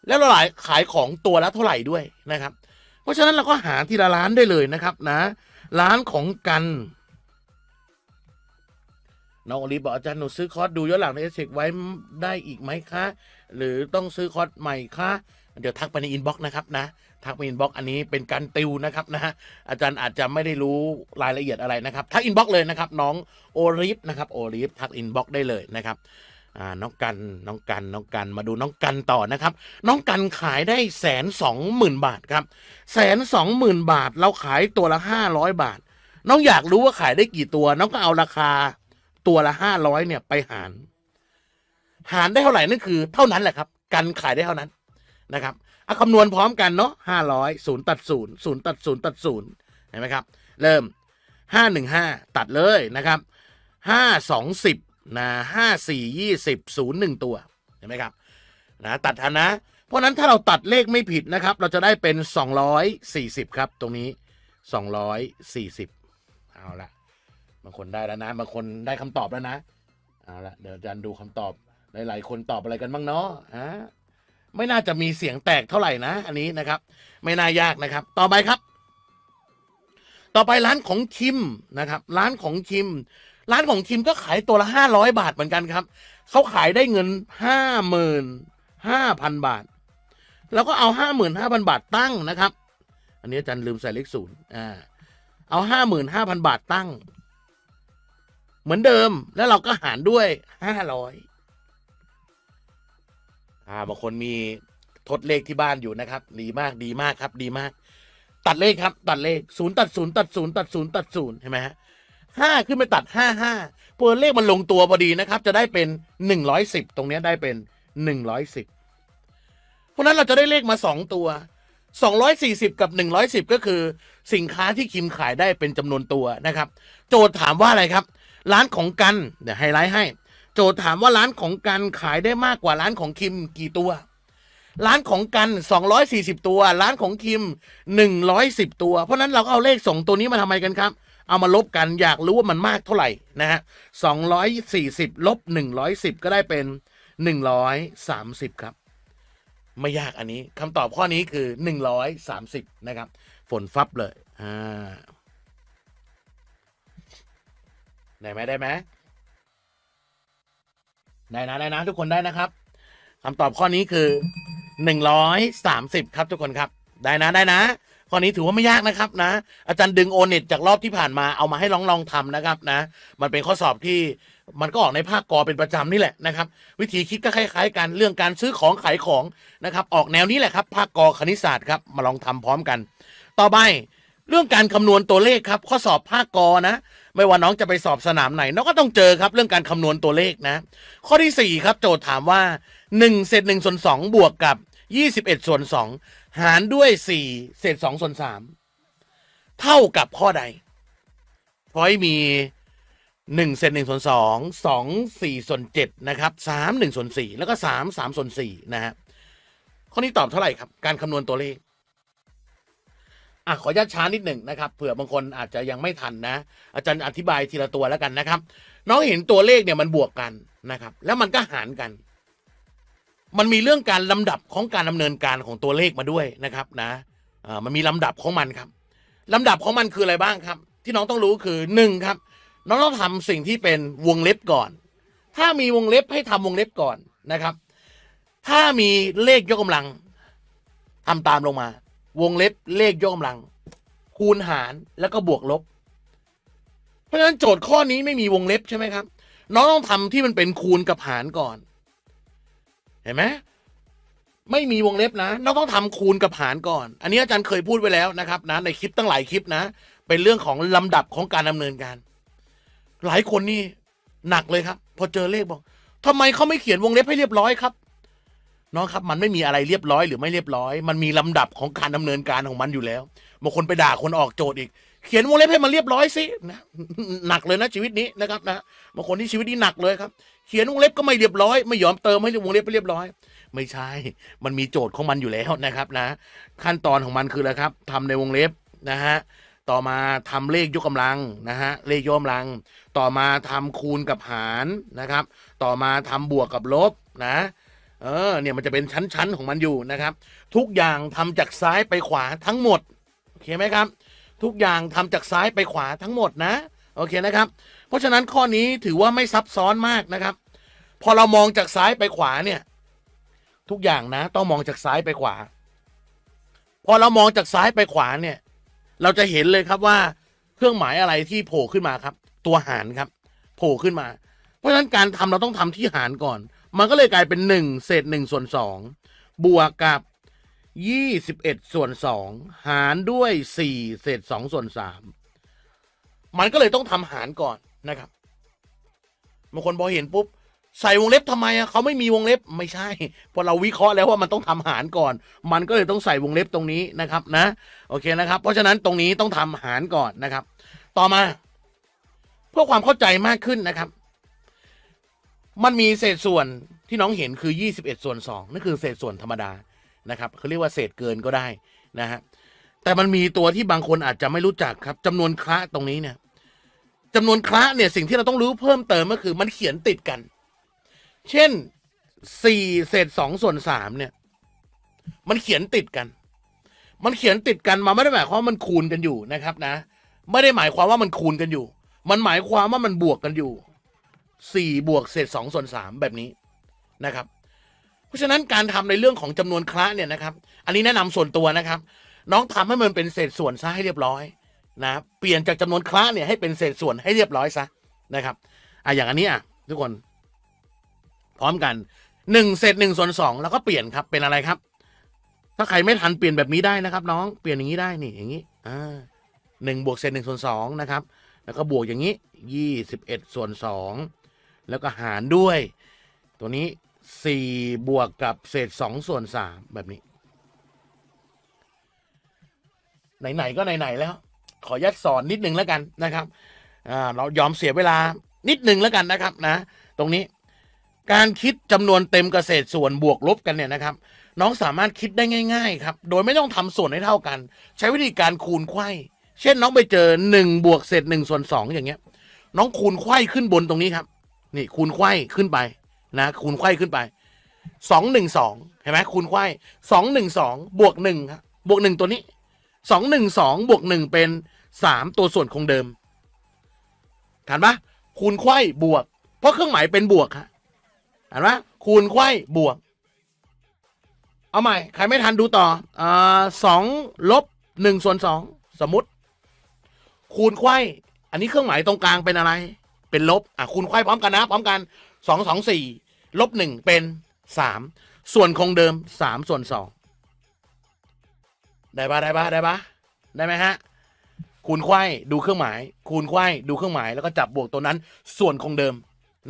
แล้วเราหลายขายของตัวละเท่าไหร่ด้วยนะครับ เพราะฉะนั้นเราก็หาทีละร้านได้เลยนะครับนะร้านของกันน้องอลีบอก อาจารย์หนูซื้อคอร์สดูย้อนหลังในเอสเซกไว้ได้อีกไหมคะหรือต้องซื้อคอร์สใหม่คะเดี๋ยวทักไปในอินบ็อกซ์นะครับนะทักไปอินบ็อกซ์อันนี้เป็นการติวนะครับนะอาจารย์อาจจะไม่ได้รู้รายละเอียดอะไรนะครับทักอินบ็อกซ์เลยนะครับน้องโอริฟนะครับโอริฟทักอินบ็อกซ์ได้เลยนะครับอ่าน้องกันน้องกันน้องกันมาดูน้องกันต่อนะครับ น้องกันขายได้แสนสองหมื่นบาทครับแสนสองหมื่นบาทเราขายตัวละห้าร้อยบาทน้องอยากรู้ว่าขายได้กี่ตัว น้องก็เอาราคาตัวละห้าร้อยเนี่ยไปหาร หารได้เท่าไหร่นั่นคือเท่านั้นแหละครับกันขายได้เท่านั้นนะครับเอาคำนวณพร้อมกันเนาะห้าร้อยศูนย์ตัดศูนย์ศูนย์ตัดศูนย์ตัดศูนย์เห็นไหมครับเริ่มห้าหนึ่งห้าตัดเลยนะครับห้าสองสิบนะห้าสี่ยี่สิบศูนย์หนึ่งตัว เห็นไหมครับนะตัดทันนะ เพราะนั้นถ้าเราตัดเลขไม่ผิดนะครับ เราจะได้เป็น 240 ครับ ตรงนี้ 240เอาละบางคนได้แล้วนะบางคนได้คำตอบแล้วนะเอาละเดี๋ยวจะดูคำตอบหลายๆคนตอบอะไรกันบ้างเนาะฮะไม่น่าจะมีเสียงแตกเท่าไหร่นะ อันนี้นะครับ ไม่น่ายากนะครับ ต่อไปครับ ต่อไปร้านของคิมนะครับ ร้านของคิมร้านของคิมก็ขายตัวละห้าร้อยบาทเหมือนกันครับ เขาขายได้เงินห้าหมื่นห้าพันบาท แล้วก็เอาห้าหมื่นห้าพันบาทตั้งนะครับ อันนี้อาจารย์ลืมใส่เลขศูนย์อ่า เอาห้าหมื่นห้าพันบาทตั้ง เหมือนเดิม แล้วเราก็หารด้วยห้าร้อยอ่าบางคนมีทดเลขที่บ้านอยู่นะครับดีมากดีมากครับ ดีมาก ตัดเลขครับ ตัดเลขศูนย์ตัดศูนย์ตัดศูนย์ตัดศูนย์ตัดศูนย์เห็นไหมฮะห้าขึ้นไปตัดห้าตัวเลขมันลงตัวพอดีนะครับ จะได้เป็นหนึ่งร้อยสิบตรงนี้ได้เป็นหนึ่งร้อยสิบเพราะนั้นเราจะได้เลขมาสองตัวสสอองร้ยี่สิบกับหนึ่งร้อยสิบก็คือสินค้าที่คิมขายได้เป็นจำนวนตัวนะครับ โจทย์ถามว่าอะไรครับ ร้านของกัน เดี๋ยวไฮไลท์ให้ โจทย์ถามว่าร้านของกันขายได้มากกว่า ร้านของคิมกี่ตัว ร้านของกัน 240 ตัวร้านของคิม110 ตัวเพราะนั้นเราก็เอาเลขสองตัวนี้มาทำไมกันครับเอามาลบกันอยากรู้ว่ามันมากเท่าไหร่นะฮะสองร้อยสี่สิบลบหนึ่งร้อยสิบก็ได้เป็นหนึ่งร้อยสามสิบครับ ไม่ยากอันนี้คำตอบข้อนี้คือหนึ่งร้อยสามสิบนะครับ ฝนฟับเลยอ่าได้ไหมได้ไหมได้นะได้นะ ทุกคนได้นะครับคำตอบข้อนี้คือหนึ่งร้อยสามสิบครับทุกคนครับ ได้นะได้นะข้อนี้ถือว่าไม่ยากนะครับนะอาจารย์ดึงโอเน็ตจากรอบที่ผ่านมาเอามาให้ลองลองทำนะครับนะมันเป็นข้อสอบที่มันก็ออกในภาคกอเป็นประจำนี่แหละนะครับ วิธีคิดก็คล้าย ๆ กันเรื่องการซื้อของขายของนะครับ ออกแนวนี้แหละครับ ภาคกอคณิตศาสตร์ครับมาลองทำพร้อมกัน ต่อไปเรื่องการคำนวณตัวเลขครับ ข้อสอบภาคกอนะไม่ว่าน้องจะไปสอบสนามไหนน้องก็ต้องเจอครับเรื่องการคำนวณตัวเลขนะข้อที่ 4 ครับโจทย์ถามว่า 1 เศษ1ส่วน2บวกกับ 21ส่วน2หารด้วยสี่เศษสองส่วนสามเท่ากับข้อใดพอยมีหนึ่งเศษหนึ่งส่วนสองสองสี่ส่วนเจ็ดนะครับสามหนึ่งส่วนสี่แล้วก็สามสามส่วนสี่นะฮะข้อนี้ตอบเท่าไหร่ครับ การคำนวณตัวเลขอ่ะขอญาตช้านิดหนึ่งนะครับ เผื่อบางคนอาจจะยังไม่ทันนะอาจารย์อธิบายทีละตัวแล้วกันนะครับ น้องเห็นตัวเลขเนี่ยมันบวกกันนะครับ แล้วมันก็หารกันมันมีเรื่องการลำดับของการดำเนินการของตัวเลขมาด้วยนะครับนะอ่มันมีลำดับของมันครับ ลำดับของมันคืออะไรบ้างครับ ที่น้องต้องรู้คือหนึ่งครับ น้องต้องทำสิ่งที่เป็นวงเล็บก่อน ถ้ามีวงเล็บให้ทำวงเล็บก่อนนะครับ ถ้ามีเลขยกกำลังทำตามลงมา วงเล็บเลขยกกำลัง คูณหารแล้วก็บวกลบ เพราะฉะนั้นโจทย์ข้อนี้ไม่มีวงเล็บใช่ไหมครับน้องต้องทำที่มันเป็นคูณกับหารก่อนเห็นไหมไม่มีวงเล็บนะเราต้องทำคูณกับหารก่อน อันนี้อาจารย์เคยพูดไว้แล้วนะครับนะในคลิปตั้งหลายคลิปนะ เป็นเรื่องของลำดับของการดำเนินการ หลายคนนี่หนักเลยครับ พอเจอเลขบอก ทำไมเขาไม่เขียนวงเล็บให้เรียบร้อยครับน้องครับมันไม่มีอะไรเรียบร้อยหรือไม่เรียบร้อยมันมีลำดับของการดำเนินการของมันอยู่แล้วบางคนไปด่าคนออกโจทย์อีกเขียนวงเล็บให้มันเรียบร้อยสินะหนักเลยนะชีวิตนี้นะครับ นะบางคนที่ชีวิตนี้หนักเลยครับเขียนวงเล็บก็ไม่เรียบร้อย ไม่ยอมเติมให้วงเล็บไปเรียบร้อย ไม่ใช่มันมีโจทย์ของมันอยู่แล้วนะครับนะขั้นตอนของมันคืออะไรครับ ทำในวงเล็บนะฮะต่อมาทำเลขยกกำลังนะฮะเลขย่กำลัง ต่อมาทำคูณกับหารนะครับ ต่อมาทำบวกกับลบนะเออเนี่ยมันจะเป็นชั้นๆของมันอยู่นะครับ ทุกอย่างทำจากซ้ายไปขวาทั้งหมดโอเคไหมครับ ทุกอย่างทำจากซ้ายไปขวาทั้งหมดนะโอเคนะครับเพราะฉะนั้นข้อนี้ถือว่าไม่ซับซ้อนมากนะครับ พอเรามองจากซ้ายไปขวาเนี่ย ทุกอย่างนะ ต้องมองจากซ้ายไปขวา พอเรามองจากซ้ายไปขวาเนี่ย เราจะเห็นเลยครับว่าเครื่องหมายอะไรที่โผล่ขึ้นมาครับ ตัวหารครับ โผล่ขึ้นมา เพราะฉะนั้นการทำเราต้องทำที่หารก่อน มันก็เลยกลายเป็นหนึ่งเศษหนึ่งส่วนสองบวกกับยี่สิบเอ็ดส่วนสองหารด้วยสี่เศษสองส่วนสามมันก็เลยต้องทำหารก่อนนะครับบางคนพอเห็นปุ๊บใส่วงเล็บทำไมอ่ะเขาไม่มีวงเล็บไม่ใช่พอเราวิเคราะห์แล้วว่ามันต้องทำหารก่อน มันก็เลยต้องใส่วงเล็บตรงนี้นะครับ นะโอเคนะครับ เพราะฉะนั้นตรงนี้ต้องทำหารก่อนนะครับ ต่อมาเพื่อความเข้าใจมากขึ้นนะครับ มันมีเศษส่วนที่น้องเห็นคือ 21ส่วน2นั่นคือ เศษส่วนธรรมดานะครับเขาเรียกว่าเศษเกินก็ได้นะฮะแต่มันมีตัวที่บางคนอาจจะไม่รู้จักครับจำนวนคละตรงนี้เนี่ยจำนวนคละเนี่ยสิ่งที่เราต้องรู้เพิ่มเติมก็คือมันเขียนติดกัน เช่นสี่เศษสองส่วนสามเนี่ย มันเขียนติดกัน มันเขียนติดกันมาไม่ได้หมายความว่ามันคูณกันอยู่นะครับนะ ไม่ได้หมายความว่ามันคูณกันอยู่ มันหมายความว่ามันบวกกันอยู่สี่บวกเศษสองส่วนสามแบบนี้นะครับ เพราะฉะนั้นการทำในเรื่องของจำนวนคละเนี่ยนะครับ อันนี้แนะนำส่วนตัวนะครับ น้องทำให้มันเป็นเศษส่วนซะให้เรียบร้อยนะเปลี่ยนจากจำนวนคละเนี่ยให้เป็นเศษส่วนให้เรียบร้อยซะนะครับอ่ะอย่างอันนี้อ่ะทุกคนพร้อมกันหนึ่งเศษหนึ่งส่วนสองแล้วก็เปลี่ยนครับเป็นอะไรครับ ถ้าใครไม่ทันเปลี่ยนแบบนี้ได้นะครับ น้องเปลี่ยนอย่างนี้ได้นี่อย่างนี้อ่าหนึ่งบวกเศษหนึ่งส่วนสองนะครับ แล้วก็บวกอย่างนี้ยี่สิบเอ็ดส่วนสองแล้วก็หารด้วย ตัวนี้สี่บวกกับเศษสองส่วนสามแบบนี้ไหน ๆ ก็ไหน ๆ แล้วขอยัดสอนนิดนึงแล้วกันนะครับ เรายอมเสียเวลานิดนึงแล้วกันนะครับนะตรงนี้ การคิด จำนวนเต็มเกษตรส่วนบวกลบกันเนี่ยนะครับ น้องสามารถคิดได้ง่ายๆครับ โดยไม่ต้องทำส่วนให้เท่ากัน ใช้วิธีการคูณไข่เช่นน้องไปเจอ1บวกเศษ1ส่วน2อย่างเงี้ยน้องคูณไข่ขึ้นบนตรงนี้ครับ นี่คูณไข่ขึ้นไปนะคูณไข่ขึ้นไป2 1 2เห็นไหมคูณไข่2 1 2บวก1ครับบวก1ตัวนี้สองหนึ่งสองบวกหนึ่งเป็นสามตัวส่วนคงเดิมถันปะคูณไข่บวก เพราะเครื่องหมายเป็นบวกฮะถันปะคูณไข่บวก เอาใหม่ ใครไม่ทันดูต่ออ่าสองลบหนึ่งส่วนสองสมมติ คูณไข่อันนี้เครื่องหมายตรงกลางเป็นอะไร เป็นลบอ่ะคูณไข่พร้อมกันนะ พร้อมกันสองสองสี่ลบหนึ่งเป็นสามส่วนคงเดิมสามส่วนสองได้ปะได้ปะได้ปะได้ไหมฮะคูณไข้ดูเครื่องหมายคูณไข้ดูเครื่องหมาย แล้วก็จับบวกตัวนั้น ส่วนคงเดิม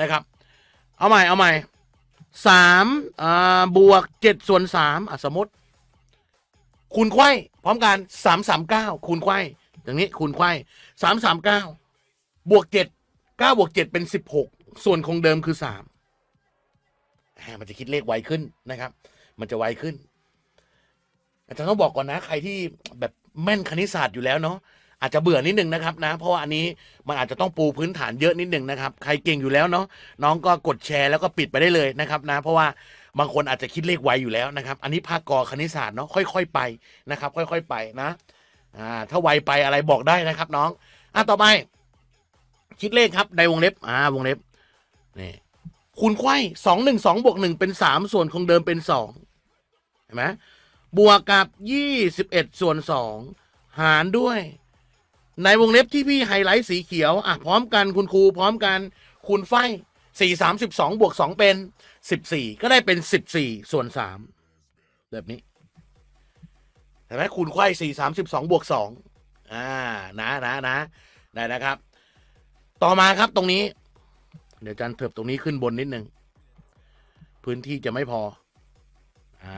นะครับเอาใหม่เอาใหม่สามบวกเจ็ดส่วนสามอ่ะสมมติ คูณไข้พร้อมกันสามสามเก้าคูณไข้อย่างนี้คูณไข้สามสามเก้าบวกเจ็ดเก้าบวกเจ็ดเป็นสิบหกส่วนคงเดิมคือสามมันจะคิดเลขไวขึ้นนะครับ มันจะไวขึ้นอาจารย์ต้องบอกก่อนนะ ใครที่แบบแม่นคณิตศาสตร์อยู่แล้วเนาะอาจจะเบื่อนิดนึงนะครับนะ เพราะว่าอันนี้มันอาจจะต้องปูพื้นฐานเยอะนิดนึงนะครับ ใครเก่งอยู่แล้วเนาะน้องก็กดแชร์แล้วก็ปิดไปได้เลยนะครับนะ เพราะว่าบางคนอาจจะคิดเลขไวอยู่แล้วนะครับ อันนี้ภาคกอคณิตศาสตร์เนาะค่อย ๆไปนะครับ ค่อยๆไปนะ อ่า ถ้าไวไปอะไรบอกได้นะครับ น้องอ่ะต่อไป คิดเลขครับในวงเล็บอ่าวงเล็บนี่คูณไข่สองหนึ่งสองบวกหนึ่งเป็นสามส่วนคงเดิมเป็นสองเห็นไหมบวกกับยี่สิบเอ็ดส่วนสองหารด้วย ในวงเล็บที่พี่ไฮไลท์สีเขียว อ่ะ พร้อมกันคุณครูพร้อมกันคุณไฟสสี่ามสิบสองบวกสองเป็นสสิบี่ก็ได้เป็นสิบสี่ส่วนสามแบบนี้เห็นไหมคุณไขสามสิบสองบวกงอ่า นะนะนะได้นะครับ ต่อมาครับตรงนี้ เดี๋ยวจันเถิบตรงนี้ขึ้นบนนิดนึง พื้นที่จะไม่พอ อ่า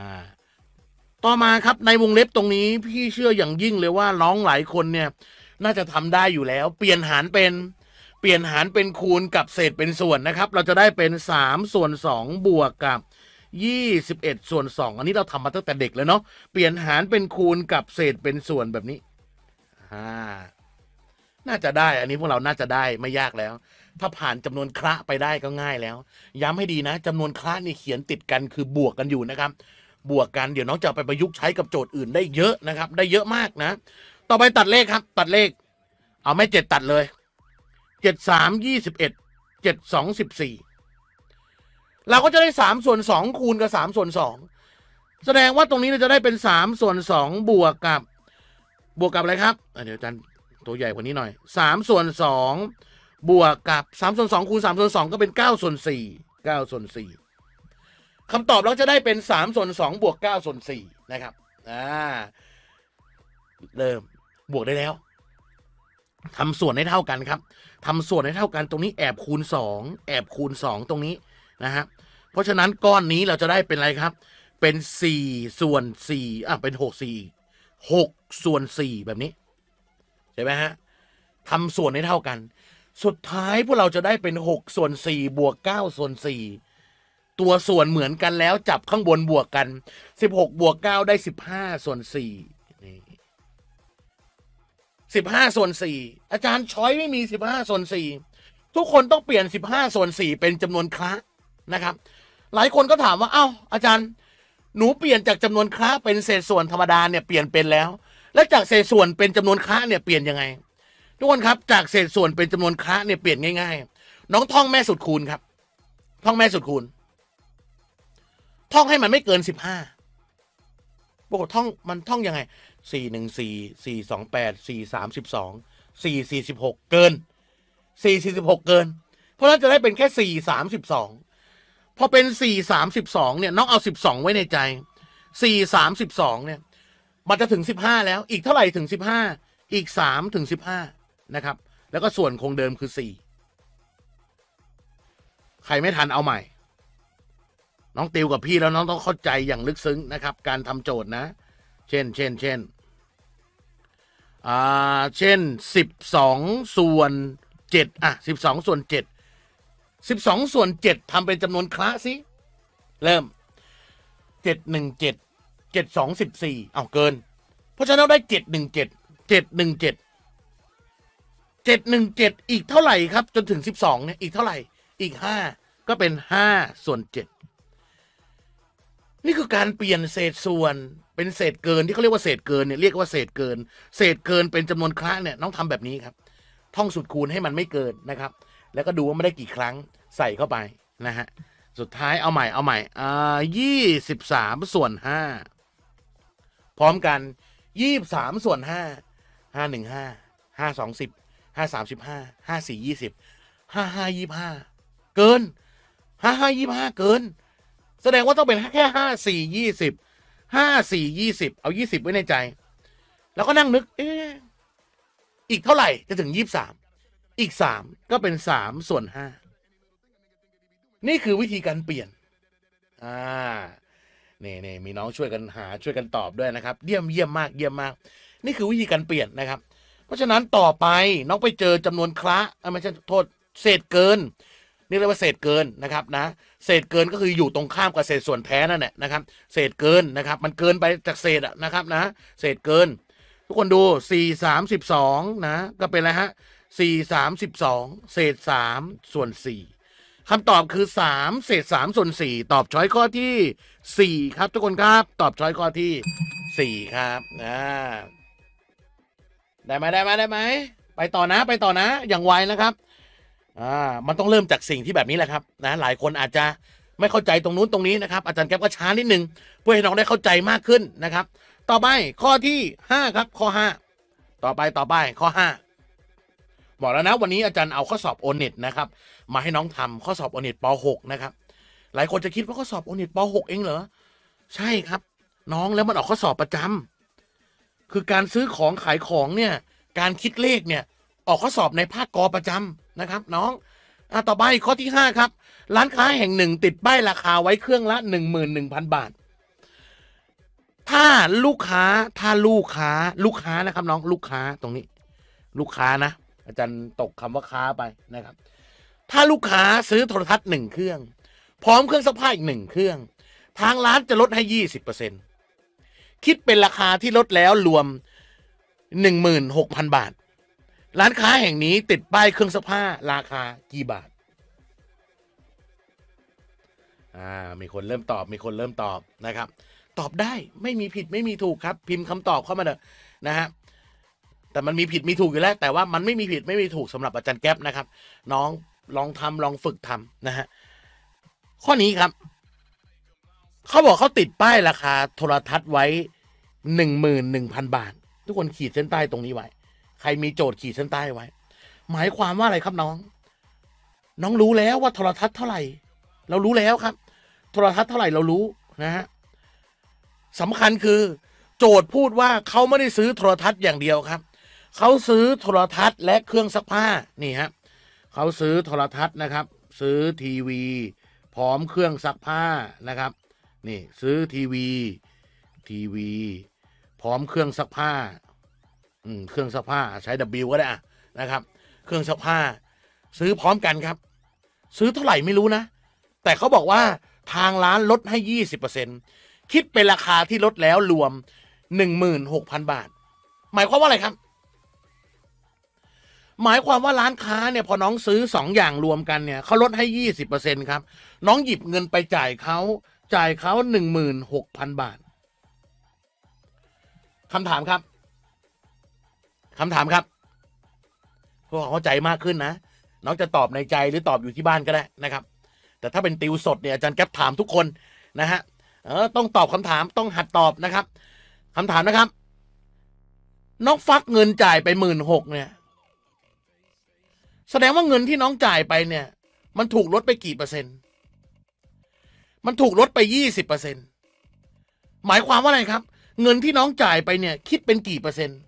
ต่อมาครับในวงเล็บตรงนี้พี่เชื่ออย่างยิ่งเลยว่าน้องหลายคนเนี่ยน่าจะทำได้อยู่แล้ว เปลี่ยนหารเป็นเปลี่ยนหารเป็นคูณกับเศษเป็นส่วนนะครับ เราจะได้เป็น 3 ส่วน2บวกกับ 21ส่วน2อันนี้เราทำมาตั้งแต่เด็กแล้วเนาะเปลี่ยนหารเป็นคูณกับเศษเป็นส่วนแบบนี้อ่าน่าจะได้ อันนี้พวกเราน่าจะได้ ไม่ยากแล้ว ถ้าผ่านจำนวนคระไปได้ก็ง่ายแล้ว ย้ำให้ดีนะ จำนวนคระนี่เขียนติดกันคือบวกกันอยู่นะครับบวกกันเดี๋ยวน้องจะไปประยุกต์ใช้กับโจทย์อื่นได้เยอะนะครับ ได้เยอะมากนะ ต่อไปตัดเลขครับ ตัดเลข เอาไม่เจ็ดตัดเลยเจ็ดสามยี่สิบเอ็ดเจ็ดสองสิบสี่เราก็จะได้สามส่วนสองคูณกับสามส่วนสองแสดงว่าตรงนี้เราจะได้เป็นสามส่วนสองบวกกับ บวกกับอะไรครับเดี๋ยวอาจารย์ตัวใหญ่กว่านี้หน่อยสามส่วนสองบวกกับสามส่วนสองคูณสามส่วนสองก็เป็นเก้าส่วนสี่เก้าส่วนสี่คำตอบเราจะได้เป็น3ส่วน2บวก9ส่วน4นะครับอ่าเริ่มบวกได้แล้วทำส่วนให้เท่ากันครับทำส่วนให้เท่ากันตรงนี้แอบคูณ2แอบคูณ2ตรงนี้นะฮะเพราะฉะนั้นก้อนนี้เราจะได้เป็นอะไรครับ เป็น4ส่วน4อ่ะเป็น6 4 6ส่วน4แบบนี้ ใช่ไหมฮะทำส่วนให้เท่ากัน สุดท้ายพวกเราจะได้เป็น6ส่วน4บวก9ส่วน4ตัวส่วนเหมือนกันแล้วจับข้างบนบวกกัน16บวก9ได้15ส่วน4นี่15 ส่วน 4 อาจารย์ช้อยไม่มี 15 ส่วน 4 ทุกคนต้องเปลี่ยน 15ส่วน4เป็นจำนวนคะนะครับ หลายคนก็ถามว่าเอา้าอาจารย์ หนูเปลี่ยนจากจำนวนคะเป็นเศษส่วนธรรมดาเนี่ยเปลี่ยนเป็นแล้ว แล้วจากเศษส่วนเป็นจำนวนคะเนี่ยเปลี่ยนยังไง ทุกคนครับจากเศษส่วนเป็นจำนวนคะเนี่ยเปลี่ยนง่ายๆ น้องท่องแม่สุดคูณครับ ท่องแม่สุดคูณท่องให้มันไม่เกินสิบห้าปรากฏท่องมันท่องยังไง สี่หนึ่งสี่สี่สองแปดสี่สามสิบสองสี่สี่สิบหกเกิน สี่สี่สิบหกเกิน เพราะนั้นจะได้เป็นแค่สี่สามสิบสองพอเป็นสี่สามสิบสองเนี่ยน้องเอาสิบสองไว้ในใจ สี่สามสิบสองเนี่ยมันจะถึงสิบห้าแล้ว อีกเท่าไหร่ถึงสิบห้า อีกสามถึงสิบห้านะครับ แล้วก็ส่วนคงเดิมคือสี่ใครไม่ทันเอาใหม่น้องติว กับพี่ แล้ว น้อง ต้องเข้าใจอย่างลึกซึ้ง นะครับ การทำโจทย์นะ เช่น เช่น เช่นอ่าเช่นสิบสองส่วนเจ็ดอ่ะสิบสองส่วนเจ็ด สิบสองส่วนเจ็ดทำเป็นจำนวน คละสิ เริ่มเจ็ดหนึ่งเจ็ด เจ็ดสองสิบสี่ เอาเกิน เพราะฉะนั้นได้เจ็ดหนึ่งเจ็ด เจ็ดหนึ่งเจ็ด เจ็ดหนึ่งเจ็ดอีกเท่าไหร่ครับ จนถึงสิบสองเนี่ย อีกเท่าไหร่ อีกห้า ก็เป็นห้าส่วนเจ็ดนี่คือการเปลี่ยนเศษส่วนเป็นเศษเกินที่เขาเรียกว่าเศษเกินเนี่ยเรียกว่าเศษเกิน เศษเกินเป็นจำนวนครั้งเนี่ยต้องทำแบบนี้ครับ ท่องสูตรคูณให้มันไม่เกินนะครับ แล้วก็ดูว่าไม่ได้กี่ครั้งใส่เข้าไปนะฮะสุดท้ายเอาใหม่เอาใหม่อ่ายี่สิบสามส่วนห้า พร้อมกันยี่สามส่วนห้าห้าหนึ่งห้าห้าสองสิบห้าสามสิบห้าห้าสี่ยี่สิบห้าห้ายี่ห้าเกินห้าห้ายี่ห้าเกินแสดงว่าต้องเป็นแค่ห้าสี่ยี่สิบห้าสี่ยี่สิบเอายี่สิบไว้ในใจ แล้วก็นั่งนึก เอออีกเท่าไหร่จะถึงยี่สามอีกสามก็เป็นสามส่วนห้านี่คือวิธีการเปลี่ยนอ่านี่นี่มีน้องช่วยกันหาช่วยกันตอบด้วยนะครับ เยี่ยมเยี่ยมมากเยี่ยมมาก นี่คือวิธีการเปลี่ยนนะครับ เพราะฉะนั้นต่อไปน้องไปเจอจำนวนคละไม่ใช่โทษเศษเกินนี่เรียกว่าเศษเกินนะครับนะ เศษเกินก็คืออยู่ตรงข้ามกับเศษส่วนแท้นั่นแหละนะครับ เศษเกินนะครับ มันเกินไปจากเศษนะครับนะ เศษเกิน ทุกคนดู 4 3 2นะ ก็เป็นอะไรฮะ4 3 2เศษ 3 ส่วน 4คำตอบคือ 3เศษ3ส่วน 4 ตอบช้อยข้อที่ 4 ครับ ทุกคนครับ ตอบช้อยข้อที่ 4 ครับนะได้ไหมได้ไหมได้ไหมไปต่อนะไปต่อนะอย่างไวนะครับอ่ามันต้องเริ่มจากสิ่งที่แบบนี้แหละครับนะหลายคนอาจจะไม่เข้าใจตรงนู้นตรงนี้นะครับอาจารย์แก๊ปก็ช้านิดนึง เพื่อให้น้องได้เข้าใจมากขึ้นนะครับ ต่อไปข้อที่ 5 ครับข้อ 5ต่อไปต่อไปข้อ5บอกแล้วนะวันนี้อาจารย์เอาข้อสอบโอเน็ตนะครับ มาให้น้องทำข้อสอบโอเน็ตป .6 นะครับ หลายคนจะคิดว่าข้อสอบโอเน็ตป .6 เองเหรอใช่ครับ น้องแล้วมันออกข้อสอบประจำ คือการซื้อของขายของเนี่ยการคิดเลขเนี่ยออกข้อสอบในภาคกอประจำนะครับน้องอ่ะต่อไปข้อที่ 5 ครับ ร้านค้าแห่งหนึ่งติดป้ายราคาไว้เครื่องละ11,000 บาท ถ้าลูกค้าถ้าลูกค้าลูกค้านะครับน้องลูกค้าตรงนี้ ลูกค้านะ อาจารย์ตกคำว่าค้าไปนะครับ ถ้าลูกค้าซื้อโทรทัศน์หนึ่งเครื่อง พร้อมเครื่องื้อผ้าอีกหนึ่งเครื่อง ทางร้านจะลดให้ยี่สิบเเปอร์ซต์คิดเป็นราคาที่ลดแล้วรวมหหนนึ่่งมืหกพันบาทร้านค้าแห่งนี้ ติดป้ายเครื่องสภาผ้า ราคากี่บาท อ่า มีคนเริ่มตอบ มีคนเริ่มตอบนะครับ ตอบได้ไม่มีผิดไม่มีถูกครับ พิมพ์คำตอบเข้ามาเถอะนะฮะ แต่มันมีผิดมีถูกอยู่แล้วแต่ว่ามันไม่มีผิดไม่มีถูกสำหรับอาจารย์แก๊ปนะครับ น้องลองทำลองฝึกทำนะฮะ ข้อนี้ครับ เขาบอกเขาติดป้ายราคาโทรทัศน์ไว้หนึ่งหมื่นหนึ่งพันบาท ทุกคนขีดเส้นใต้ตรงนี้ไว้ใครมีโจทย์ขีดเส้นใต้ไว้ หมายความว่าอะไรครับน้อง น้องรู้แล้วว่าโทรทัศน์เท่าไหร่ เรารู้แล้วครับโทรทัศน์เท่าไหร่เรารู้นะฮะสำคัญคือ โจทย์พูดว่าเขาไม่ได้ซื้อโทรทัศน์อย่างเดียวครับเขาซื้อโทรทัศน์และเครื่องซักผ้า นี่ฮะเขาซื้อโทรทัศน์นะครับ ซื้อทีวี พร้อมเครื่องซักผ้านะครับ นี่ซื้อทีวี ทีวี พร้อมเครื่องซักผ้าเครื่องซักผ้าใช้ W ก็ได้อะนะครับ เครื่องซักผ้า ซื้อพร้อมกันครับ ซื้อเท่าไหร่ไม่รู้นะ แต่เขาบอกว่าทางร้านลดให้ยี่สิบเปอร์เซ็นคิดเป็นราคาที่ลดแล้วรวมหนึ่งหมื่นหกพันบาท หมายความว่าอะไรครับ หมายความว่าร้านค้าเนี่ยพอน้องซื้อสองอย่างรวมกันเนี่ยเขาลดให้ยี่สิบเปอร์เซ็นครับ น้องหยิบเงินไปจ่ายเขาจ่ายเขาหนึ่งหมื่นหกพันบาทคำถามครับคำถามครับพวกเข้าใจมากขึ้นนะ น้องจะตอบในใจหรือตอบอยู่ที่บ้านก็ได้นะครับ แต่ถ้าเป็นติวสดเนี่ยอาจารย์แก๊ปถามทุกคนนะฮะเออต้องตอบคำถามต้องหัดตอบนะครับ คำถามนะครับน้องฟักเงินจ่ายไปหมื่นหกเนี่ย แสดงว่าเงินที่น้องจ่ายไปเนี่ย มันถูกลดไปกี่เปอร์เซ็นต์มันถูกลดไปยี่สิบเปอร์เซ็นต์หมายความว่าอะไรครับ เงินที่น้องจ่ายไปเนี่ย คิดเป็นกี่เปอร์เซ็นต์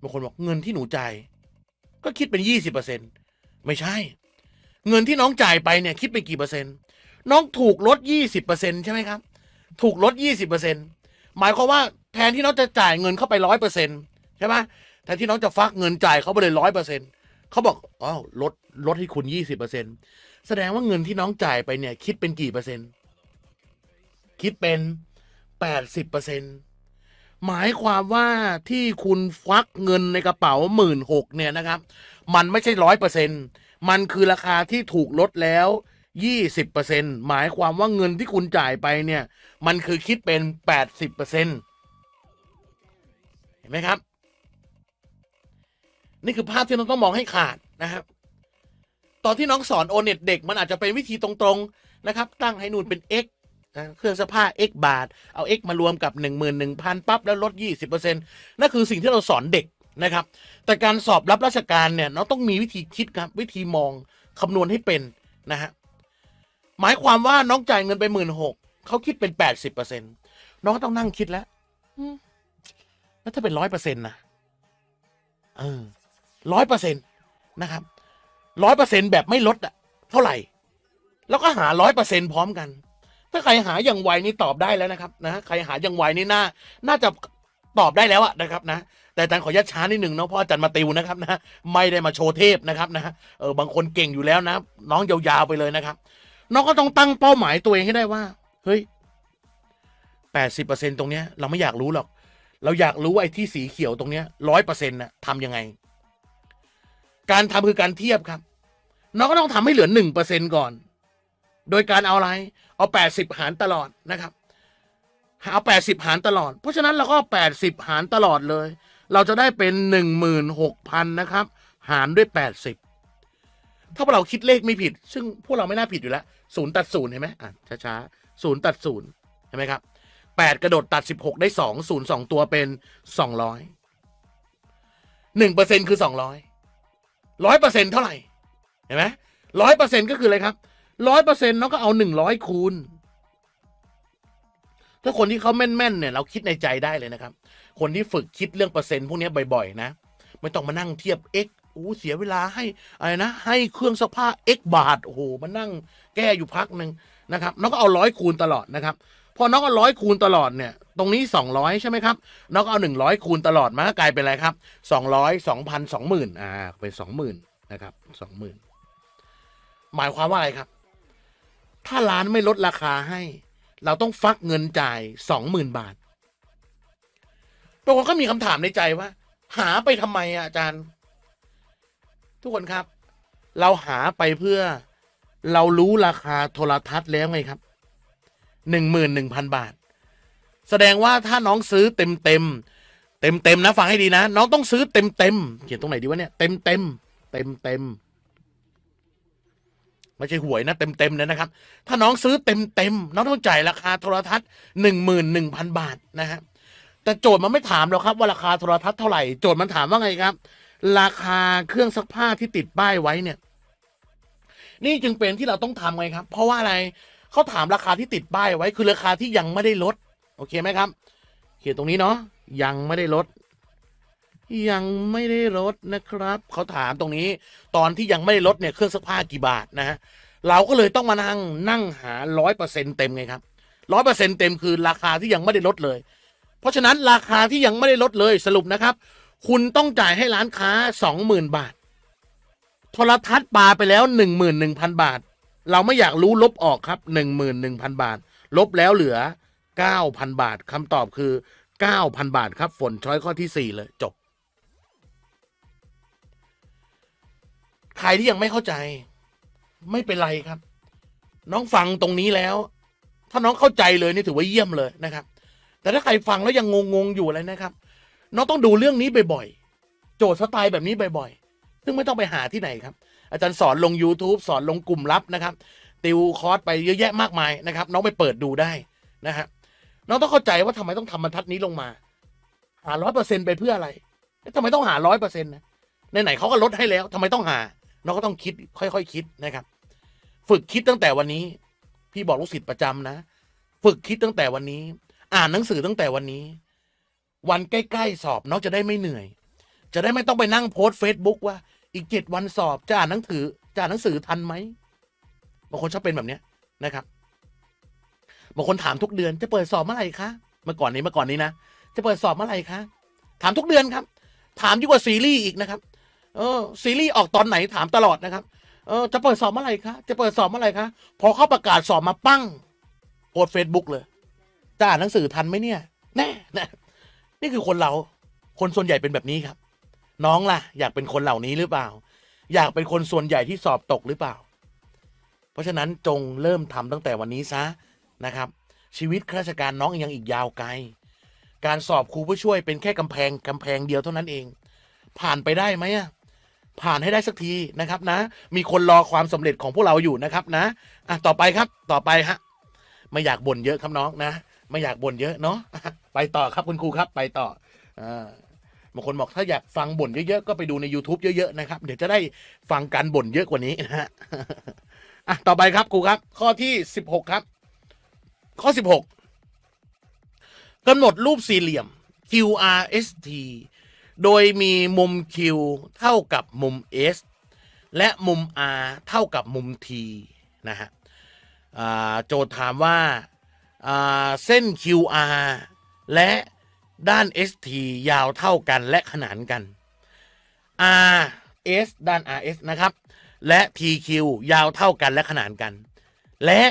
บางคนบอกเงินที่หนูจ่ายก็คิดเป็นยี่สิบเปอร์เซ็นตไม่ใช่ เงินที่น้องจ่ายไปเนี่ยคิดไปกี่เปอร์เซ็นต์น้องถูกลดยี่สิบเปอร์เซ็นใช่ไหมครับถูกลดยี่สิบเปอร์เซ็นตหมายความว่าแทนที่น้องจะจ่ายเงินเข้าไปร้อยเปอร์เซ็นตใช่ไหมแทนที่น้องจะฟักเงินจ่ายเขาไปเลยร้อยเปอร์เซ็นตเขาบอกอ๋อลดลดให้คุณยี่สิบเปอร์เซ็นตแสดงว่าเงินที่น้องจ่ายไปเนี่ยคิดเป็นกี่เปอร์เซ็นต์คิดเป็นแปดสิบเปอร์เซ็นต์หมายความว่าที่คุณฟักเงินในกระเป๋าหมื่นหกเนี่ยนะครับ มันไม่ใช่ร้อยเปอร์เซ็นมันคือราคาที่ถูกลดแล้วยี่สิบเปอร์เซ็นหมายความว่าเงินที่คุณจ่ายไปเนี่ย มันคือคิดเป็นแปดสิบเปอร์เซ็นเห็นไหมครับ นี่คือภาพที่เราต้องมองให้ขาดนะครับ ตอนที่น้องสอนโอเน็ตเด็กมันอาจจะเป็นวิธีตรงๆนะครับ ตั้งให้นูนเป็น x เครื่องเสื้อผ้า X บาท เอา X มารวมกับ 11,000 ปั๊บ แล้วลด 20%นั่นคือสิ่งที่เราสอนเด็กนะครับ แต่การสอบรับราชการเนี่ย เราต้องมีวิธีคิดครับวิธีมองคำนวณให้เป็นนะฮะหมายความว่าน้องจ่ายเงินไปหมื่นหกเขาคิดเป็นแปดสิบเปอร์เซ็นน้องต้องนั่งคิดแล้วแล้วถ้าเป็นร้อยเปอร์เซ็นต์นะเออร้อยเปอร์เซ็นต์นะครับร้อยเปอร์เซ็นต์แบบไม่ลดอะเท่าไหร่ แล้วก็หาร้อยเปอร์เซ็นต์พร้อมกันถ้าใครหาอย่างไวนี่ตอบได้แล้วนะครับ นะใครหาอย่างไวนี่น่า น่าจะตอบได้แล้วอะนะครับ นะ แต่อาจารย์ขอยัดช้านิดหนึ่งเนาะเพราะอาจารย์มาติวนะครับ นะ ไม่ได้มาโชว์เทพนะครับ นะเออบางคนเก่งอยู่แล้วนะ น้องยาวๆไปเลยนะครับน้องก็ต้องตั้งเป้าหมายตัวเองให้ได้ว่า เฮ้ยแปดสิบเปอร์เซ็นตรงเนี้ย เราไม่อยากรู้หรอก เราอยากรู้ไอ้ที่สีเขียวตรงเนี้ยร้อยเปอร์เซ็นต์น่ะทำยังไง การทำคือการเทียบครับ น้องก็ต้องทำให้เหลือหนึ่งเปอร์เซ็นก่อน โดยการเอาอะไรเอา 80 หารตลอดนะครับ เอา 80 หารตลอด เพราะฉะนั้นเราก็ 80 หารตลอดเลย เราจะได้เป็น 16,000นะครับ หารด้วย 80 ถ้าพวกเราคิดเลขไม่ผิด ซึ่งพวกเราไม่น่าผิดอยู่แล้วศูนย์ตัดศูนย์เห็นไหมอ่ะช้าๆศูนย์ตัดศูนย์เห็นไหมครับ8กระโดดตัด 16 ได้2 0 2ตัวเป็น 200 1%คือ 200 100%เท่าไหร่เห็นไหม100%ก็คืออะไรครับร้อยเปอร์เซ็นต์น้องก็เอาหนึ่งร้อยคูณ ถ้าคนที่เขาแม่น ๆ เนี่ย เราคิดในใจได้เลยนะครับ คนที่ฝึกคิดเรื่องเปอร์เซ็นต์พวกนี้บ่อยๆ นะไม่ต้องมานั่งเทียบ x โอ้เสียเวลาให้ อะไรนะ ให้เครื่องซักผ้า x บาทโอ้โหมานั่งแก้อยู่พักหนึ่งนะครับน้องก็เอาร้อยคูณตลอดนะครับ พอน้องเอาร้อยคูณตลอดเนี่ย ตรงนี้สองร้อยใช่ไหมครับ น้องก็เอาหนึ่งร้อยคูณตลอดมาก็กลายเป็นอะไรครับสองร้อยสองพันสองหมื่นอ่าเป็นสองหมื่นนะครับสองหมื่นหมายความว่าอะไรครับถ้าร้านไม่ลดราคาให้ เราต้องฟักเงินจ่ายสองหมื่นบาทบางคนก็มีคำถามในใจว่าหาไปทำไมอะอาจารย์ ทุกคนครับ เราหาไปเพื่อเรารู้ราคาโทรทัศน์แล้วไงครับหนึ่งหมื่นหนึ่งพันบาท แสดงว่าถ้าน้องซื้อเต็มเต็มเต็มเต็มนะฟังให้ดีนะน้องต้องซื้อเต็มเต็มเขียนตรงไหนดีวะเนี่ย เต็มเต็มเต็มเต็มไม่ใช่หวยนะเต็มๆเลยนะครับ ถ้าน้องซื้อเต็มๆน้องต้องจ่ายราคาโทรทัศน์หนึ่งหมื่นหนึ่งพันบาทนะฮะแต่โจทย์มันไม่ถามหรอกครับว่าราคาโทรทัศน์เท่าไหร่โจทย์มันถามว่าไงครับ ราคาเครื่องซักผ้าที่ติดป้ายไว้เนี่ย นี่จึงเป็นที่เราต้องทำไงครับ เพราะว่าอะไรเขาถามราคาที่ติดป้ายไว้คือราคาที่ยังไม่ได้ลดโอเคไหมครับ เขียนตรงนี้เนาะยังไม่ได้ลดยังไม่ได้ลดนะครับ เขาถาม ตรงนี้ตอนที่ยังไม่ได้ลดเนี่ยเครื่องซักผ้ากี่บาทนะเราก็เลยต้องมานั่งนั่งหาร้อยเปอร์เซ็นเต็มไงครับร้อยเปอร์เซ็นเต็ม คือราคาที่ยังไม่ได้ลดเลย เพราะฉะนั้นราคาที่ยังไม่ได้ลดเลยสรุปนะครับ คุณต้องจ่ายให้ร้านค้าสองหมื่นบาทโทรทัศน์ปาไปแล้วหนึ่งหมื่นหนึ่งพันบาท เราไม่อยากรู้ลบออกครับหนึ่งหมื่นหนึ่งพันบาท ลบแล้วเหลือเก้าพันบาทคำตอบคือเก้าพันบาทครับ ฝนช้อยข้อที่สี่เลยจบใครที่ยังไม่เข้าใจไม่เป็นไรครับ น้องฟังตรงนี้แล้ว ถ้าน้องเข้าใจเลยนี่ถือว่าเยี่ยมเลยนะครับ แต่ถ้าใครฟังแล้วยังงงๆอยู่อะไรนะครับ น้องต้องดูเรื่องนี้บ่อย ๆ โจทย์สไตล์แบบนี้บ่อยๆ ซึ่งไม่ต้องไปหาที่ไหนครับ อาจารย์สอนลง YouTube สอนลงกลุ่มลับนะครับ ติวคอร์สไปเยอะแยะมากมายนะครับน้องไปเปิดดูได้นะฮะน้องต้องเข้าใจว่าทำไมต้องทำบรรทัดนี้ลงมาหาร้อยเปอร์เซ็นต์ไปเพื่ออะไรทำไมต้องหาร้อยเปอร์เซ็นต์นะไหนๆเขาก็ลดให้แล้ว ทำไมต้องหาเราก็ต้องคิดค่อยๆคคิดนะครับ ฝึกคิดตั้งแต่วันนี้ พี่บอกลูกศิษย์ประจำนะ ฝึกคิดตั้งแต่วันนี้ อ่านหนังสือตั้งแต่วันนี้ วันใกล้ๆสอบน้องจะได้ไม่เหนื่อย จะได้ไม่ต้องไปนั่งโพสเฟซบุ๊กว่า อีกเจ็ดวันสอบจะอ่านหนังสือจะอ่านหนังสือทันไหม บางคนชอบเป็นแบบเนี้ยนะครับ บางคนถามทุกเดือน จะเปิดสอบเมื่อไหร่คะ เมื่อก่อนนี้เมื่อก่อนนี้นะ จะเปิดสอบเมื่อไหร่คะ ถามทุกเดือนครับ ถามยิ่งกว่าซีรีส์อีกนะครับเออซีรีส์ออกตอนไหนถามตลอดนะครับเออจะเปิดสอบเมื่อไหร่คะจะเปิดสอบเมื่อไหร่คะพอเขาประกาศสอบมาปั้งโพสเฟซบุ๊กเลยจะอ่านหนังสือทันไหมเนี่ย แน่นะ นี่คือคนเราคนส่วนใหญ่เป็นแบบนี้ครับ น้องล่ะ อยากเป็นคนเหล่านี้หรือเปล่า อยากเป็นคนส่วนใหญ่ที่สอบตกหรือเปล่า เพราะฉะนั้นจงเริ่มทำตั้งแต่วันนี้ซะนะครับ ชีวิตข้าราชการน้องยังอีกยาวไกล การสอบครูผู้ช่วยเป็นแค่กำแพงกำแพงเดียวเท่านั้นเอง ผ่านไปได้ไหมอะผ่านให้ได้สักทีนะครับนะ มีคนรอความสำเร็จของพวกเราอยู่นะครับนะอ่ะต่อไปครับต่อไปฮะไม่อยากบ่นเยอะครับน้องนะ ไม่อยากบ่นเยอะเนาะไปต่อครับคุณครูครับไปต่ออ่าบางคนบอกถ้าอยากฟังบ่นเยอะๆก็ไปดูใน YouTube เยอะๆนะครับเดี๋ยวจะได้ฟังการบ่นเยอะกว่านี้นะฮะอ่ะต่อไปครับครูครับข้อที่สิบหกครับข้อสิบหกกำหนดรูปสี่เหลี่ยม QRST โดยมีมุม Q เท่ากับมุม S และมุม R เท่ากับมุม T นะฮะโจทย์ถามว่าเส้น QR และด้าน ST ยาวเท่ากันและขนานกัน RS ด้าน RS นะครับ และ TQ ยาวเท่ากันและขนานกัน และ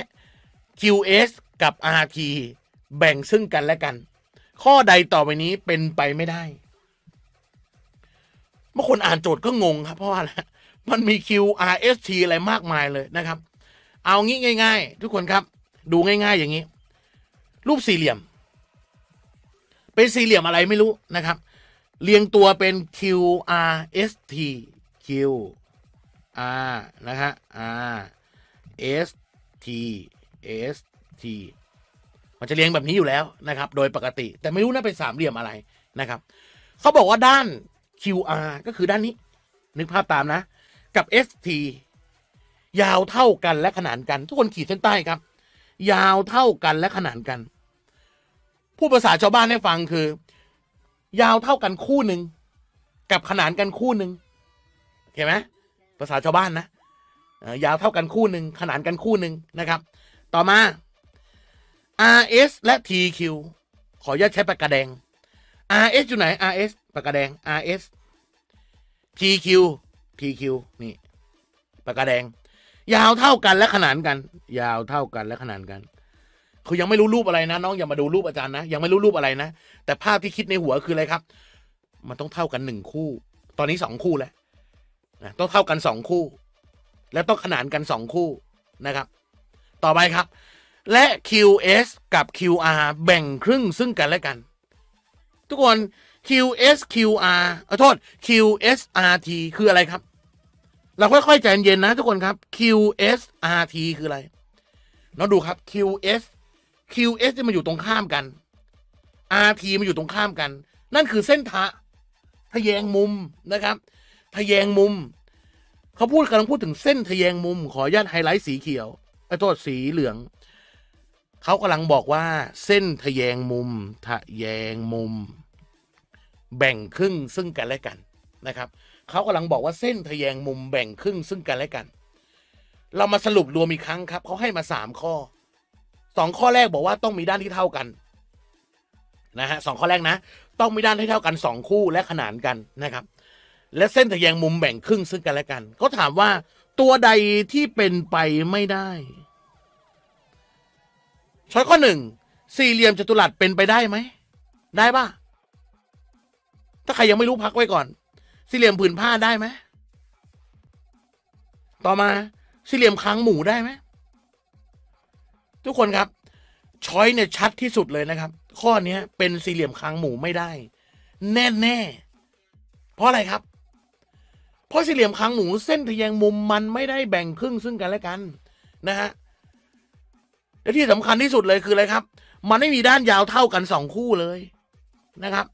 QS กับ RT แบ่งซึ่งกันและกัน ข้อใดต่อไปนี้เป็นไปไม่ได้เมื่อคนอ่านโจทย์ก็งงครับเพราะว่ามันมี QRST อะไรมากมายเลยนะครับ เอางี้ง่ายๆ ทุกคนครับดูง่ายๆอย่างนี้ รูปสี่เหลี่ยม เป็นสี่เหลี่ยมอะไรไม่รู้นะครับเรียงตัวเป็น QRST Q R นะฮะ R S T S T มันจะเรียงแบบนี้อยู่แล้วนะครับโดยปกติ แต่ไม่รู้น่าเป็นสามเหลี่ยมอะไรนะครับเขาบอกว่าด้าน QR ก็คือด้านนี้นึกภาพตามนะกับ ST ยาวเท่ากันและขนานกัน ทุกคนขีดเส้นใต้ครับ ยาวเท่ากันและขนานกัน ผู้ภาษาชาวบ้านให้ฟังคือ ยาวเท่ากันคู่หนึ่งกับขนานกันคู่หนึ่งเข้าไหมภาษาชาวบ้านนะยาวเท่ากันคู่หนึ่งขนานกันคู่หนึ่งนะครับ ต่อมา RS และ TQ ขออนุญาตใช้ปากกาแดง RS อยู่ไหน RS ปากกาแดง RS TQ TQ นี่ปากกาแดง ยาวเท่ากันและขนานกัน ยาวเท่ากันและขนานกันคขายังไม่รู้รูปอะไรนะน้องอย่ามาดูรูปอาจารย์นะ ยังไม่รู้รูปอะไรนะ แต่ภาพที่คิดในหัวคืออะไร ครับ มันต้องเท่ากันหนึ่งคู่ ตอนนี้สองคู่แล้วนะต้องเท่ากันสองคู่ และต้องขนานกันสองคู่นะครับ ต่อไปครับ และ QS กับ QR แบ่งครึ่งซึ่งกันและกันทุกคน QSQR ขอโทษ QSRT คืออะไรครับ เราค่อยๆใจเย็นนะทุกคนครับ QSRT คืออะไรเราดูครับ QS QS จะมาอยู่ตรงข้ามกัน RT มาอยู่ตรงข้ามกัน นั่นคือเส้นทะทะแยงมุมนะครับทะแยงมุม เขาพูดกำลังพูดถึงเส้นทะแยงมุม ขออนุญาตไฮไลท์สีเขียวไอ้ตัวสีเหลืองเขากำลังบอกว่า เส้นทะแยงมุมทะแยงมุมแบ่งครึ่งซึ่งกันและกันนะครับเขากำลังบอกว่าเส้นทะแยงมุมแบ่งครึ่งซึ่งกันและกัน เรามาสรุปรวมอีกครั้งครับ เขาให้มาสามข้อสองข้อแรกบอกว่าต้องมีด้านที่เท่ากันนะฮะสองข้อแรกนะ ต้องมีด้านที่เท่ากันสองคู่และขนานกันนะครับ และเส้นทะแยงมุมแบ่งครึ่งซึ่งกันและกันเขาถามว่าตัวใดที่เป็นไปไม่ได้ช้อยข้อหนึ่งสี่เหลี่ยมจัตุรัสเป็นไปได้ไหมได้ป่ะถ้าใครยังไม่รู้พักไว้ก่อน สี่เหลี่ยมผืนผ้าได้ไหมต่อมา สี่เหลี่ยมค้าง หมูได้ไหมทุกคนครับ ช้อยเนี่ยชัดที่สุดเลยนะครับ ข้อนี้เป็นสี่เหลี่ยมค้างหมูไม่ได้ แน่แน่เพราะอะไรครับ เพราะสี่เหลี่ยมค้างหมูเส้นทะแยงมุมมันไม่ได้แบ่งครึ่งซึ่งกันและกันนะฮะและที่สำคัญที่สุดเลยคืออะไรครับ มันไม่มีด้านยาวเท่ากันสองคู่เลยนะครับ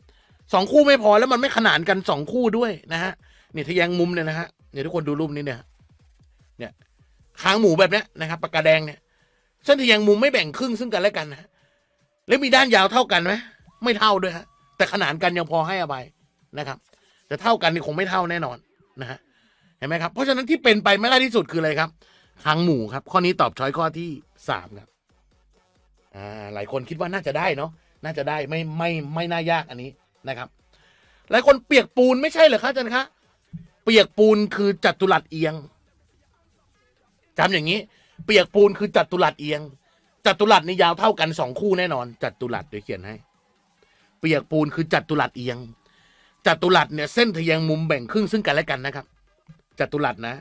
สองคู่ไม่พอแล้วมันไม่ขนานกันสองคู่ด้วยนะฮะ เนี่ยทะแยงมุมเนี่ยนะฮะ เนี่ยทุกคนดูรูปนี้เนี่ย เนี่ยค้างหมูแบบเนี้ยนะครับปากกาแดงเนี่ย เส้นทะแยงมุมไม่แบ่งครึ่งซึ่งกันและกันนะแล้วมีด้านยาวเท่ากันไหมไม่เท่าด้วยฮะ แต่ขนานกันยังพอให้อภัยนะครับ แต่เท่ากันนี่คงไม่เท่าแน่นอนนะฮะ เห็นไหมครับ เพราะฉะนั้นที่เป็นไปไม่ได้ที่สุดคืออะไรครับค้างหมูครับ ข้อนี้ตอบช้อยข้อที่สามครับ่าหลายคนคิดว่าน่าจะได้เนาะ น่าจะได้ไม่ไม่ไม่น่ายากอันนี้นะครับ หลายคนเปียกปูนไม่ใช่เหรอคะอาจารย์คะ เปียกปูนคือจัตุรัสเอียงจำอย่างนี้ เปียกปูนคือจัตุรัสเอียง จัตุรัสนี่ยาวเท่ากันสองคู่แน่นอนจัตุรัสเดี๋ยวเขียนให้ เปียกปูนคือจัตุรัสเอียง จัตุรัสเนี่ยเส้นทะแยงมุมแบ่งครึ่งซึ่งกันและกันนะครับ จัตุรัสนะ